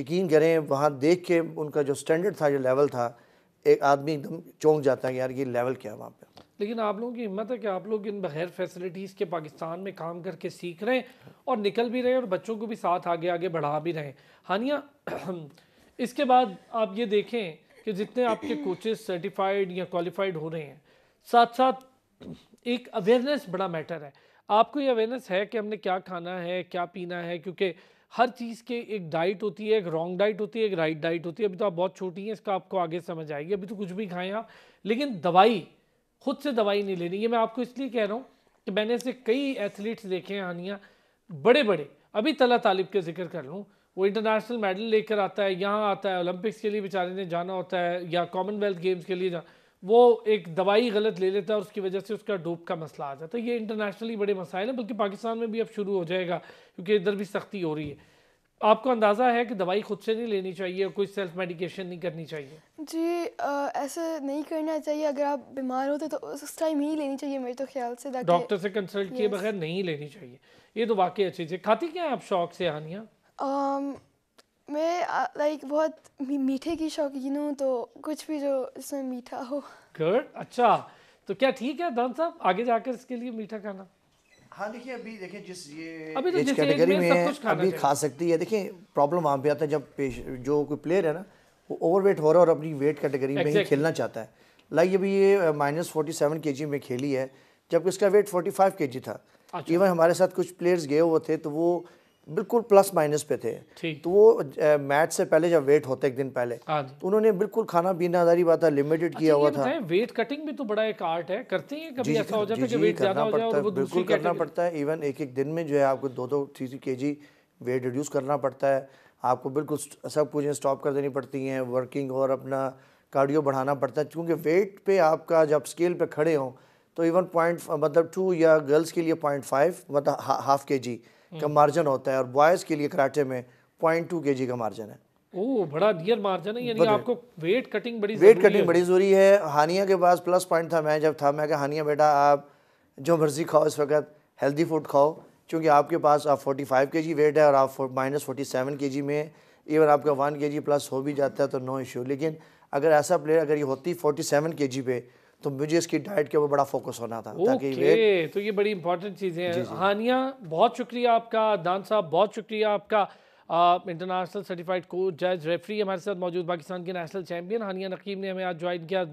यकीन करें वहाँ देख के उनका जो स्टैंडर्ड था जो लेवल था एक आदमी एकदम चौंक जाता है कि यार ये लेवल क्या है वहाँ पर लेकिन आप लोगों की हिम्मत है कि आप लोग इन बगैर फैसिलिटीज़ के पाकिस्तान में काम करके सीख रहे हैं और निकल भी रहे हैं और बच्चों को भी साथ आगे आगे बढ़ा भी रहे हैं हानिया हाँ। इसके बाद आप ये देखें कि जितने आपके कोचेस सर्टिफाइड या क्वालिफाइड हो रहे हैं साथ साथ एक अवेयरनेस बड़ा मैटर है आपको ये अवेयरनेस है कि हमने क्या खाना है क्या पीना है क्योंकि हर चीज़ के एक डाइट होती है एक रॉन्ग डाइट होती है एक राइट डाइट होती है अभी तो आप बहुत छोटी हैं इसका आपको आगे समझ आएगी अभी तो कुछ भी खाएँ आप लेकिन दवाई खुद से दवाई नहीं लेनी ये मैं आपको इसलिए कह रहा हूँ कि मैंने ऐसे कई एथलीट्स देखे हैं हानियाँ बड़े बड़े अभी तला तालिब के जिक्र कर लूँ वो इंटरनेशनल मेडल लेकर आता है यहाँ आता है ओलंपिक्स के लिए बेचारे ने जाना होता है या कॉमनवेल्थ गेम्स के लिए जाना वो एक दवाई गलत ले लेता है और उसकी वजह से उसका डोप का मसला आ जाता है तो ये इंटरनेशनली बड़े मसाइल हैं बल्कि पाकिस्तान में भी अब शुरू हो जाएगा क्योंकि इधर भी सख्ती हो रही है आपको अंदाज़ा है कि दवाई खुद से नहीं लेनी चाहिए कोई सेल्फ मेडिकेशन नहीं करनी चाहिए जी आ, ऐसे नहीं करना चाहिए अगर आप बीमार होते तो उस टाइम ही लेनी चाहिए मेरे तो ख्याल से डॉक्टर से कंसल्ट किए बगैर नहीं लेनी चाहिए ये तो वाकई अच्छी चीज़ खाती क्या है आप शौक से हानियाँ मैं लाइक बहुत मी, मीठे की शौकीन हूँ तो कुछ भी जो इसमें मीठा हो गुड अच्छा तो क्या ठीक है दान साहब आगे जाकर इसके लिए मीठा खाना हाँ देखिए अभी जिस ये एज कैटेगरी तो में, में अभी खा सकती है देखिए प्रॉब्लम वहाँ पे आता है जब जो कोई प्लेयर है ना वो ओवरवेट हो रहा है और अपनी वेट कैटेगरी में ही खेलना चाहता है लाइक अभी ये माइनस फोर्टी सेवन के जी में खेली है जबकि उसका वेट फोर्टी फाइव के जी था इवन अच्छा। हमारे साथ कुछ प्लेयर्स गए हुए थे तो वो बिल्कुल प्लस माइनस पे थे तो वो मैच से पहले जब वेट होते एक दिन पहले हाँ तो उन्होंने बिल्कुल खाना पीना दारी बात है लिमिटेड अच्छा, किया हुआ था वेट कटिंग भी तो बड़ा एक आर्ट है करते हैं कभी ऐसा हो जाता है कि वेट ज्यादा हो जाए और वो बिल्कुल करना पड़ता है इवन एक एक दिन में जो है आपको दो दो थ्री थ्री के जी वेट रिड्यूस करना पड़ता है आपको बिल्कुल सब कुछ स्टॉप कर देनी पड़ती हैं वर्किंग और अपना कार्डियो बढ़ाना पड़ता है क्योंकि वेट पे आपका जब स्केल पे खड़े हों तो इवन पॉइंट मतलब टू या गर्ल्स के लिए पॉइंट फाइव मतलब हाफ के जी का मार्जिन होता है और बॉयज़ के लिए कराटे में पॉइंट टू के जी का मार्जिन है ओ बड़ा डियर मार्जिन है यानी आपको वेट कटिंग बड़ी वेट कटिंग बड़ी जरूरी है हानिया के पास प्लस पॉइंट था मैं जब था मैं कहा हानिया बेटा आप जो मर्जी खाओ इस वक्त हेल्दी फूड खाओ क्योंकि आपके पास आप 45 के जी वेट है और आप माइनस फोर्टी सेवन के जी में इवन आपका वन के जी प्लस हो भी जाता है तो नो इशू लेकिन अगर ऐसा प्लेयर अगर ये होती सेवन के जी पे तो मुझे इसकी डाइट के ऊपर बड़ा फोकस होना था ताकि तो ये बड़ी इंपॉर्टेंट चीज़ें हैं हानिया बहुत शुक्रिया आपका दान साहब बहुत शुक्रिया आपका इंटरनेशनल सर्टिफाइड कोच जज रेफरी हमारे साथ मौजूद पाकिस्तान के नेशनल चैम्पियन हानिया नकीम ने हमें आज ज्वाइन किया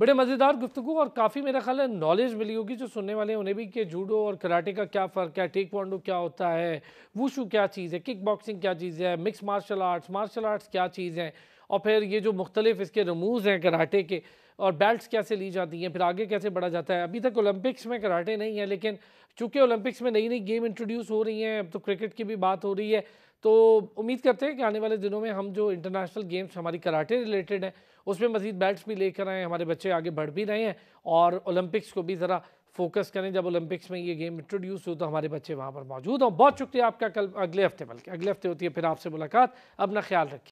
बड़े मज़ेदार गुफ्तु और काफ़ी मेरा ख्याल है नॉलेज मिली होगी जो सुनने वाले हैं उन्हें भी कि जूडो और कराटे का क्या फ़र्क है टेक पॉन्डो क्या होता है वूशू क्या चीज़ है किक बॉक्सिंग क्या चीज़ है mix martial arts martial arts क्या चीज़ है और फिर ये जो मुख्तलिफ इसके रमूज़ हैं कराटे के और बेल्ट्स कैसे ली जाती हैं फिर आगे कैसे बढ़ा जाता है अभी तक ओलंपिक्स में कराटे नहीं है लेकिन चूँकि ओलंपिक्स में नई नई गेम इंट्रोड्यूस हो रही हैं अब तो क्रिकेट की भी बात हो रही है तो उम्मीद करते हैं कि आने वाले दिनों में हम जो इंटरनेशनल गेम्स हमारी कराटे रिलेटेड हैं उसमें मजीद बेल्ट्स भी लेकर आएँ हमारे बच्चे आगे बढ़ भी रहे हैं और ओलंपिक्स को भी ज़रा फोकस करें जब ओलंपिक्स में ये गेम इंट्रोड्यूस हो तो हमारे बच्चे वहाँ पर मौजूद हों बहुत शुक्रिया आपका कल अगले हफ्ते बल्कि अगले हफ्ते होती है फिर आपसे मुलाकात अपना ख्याल रखें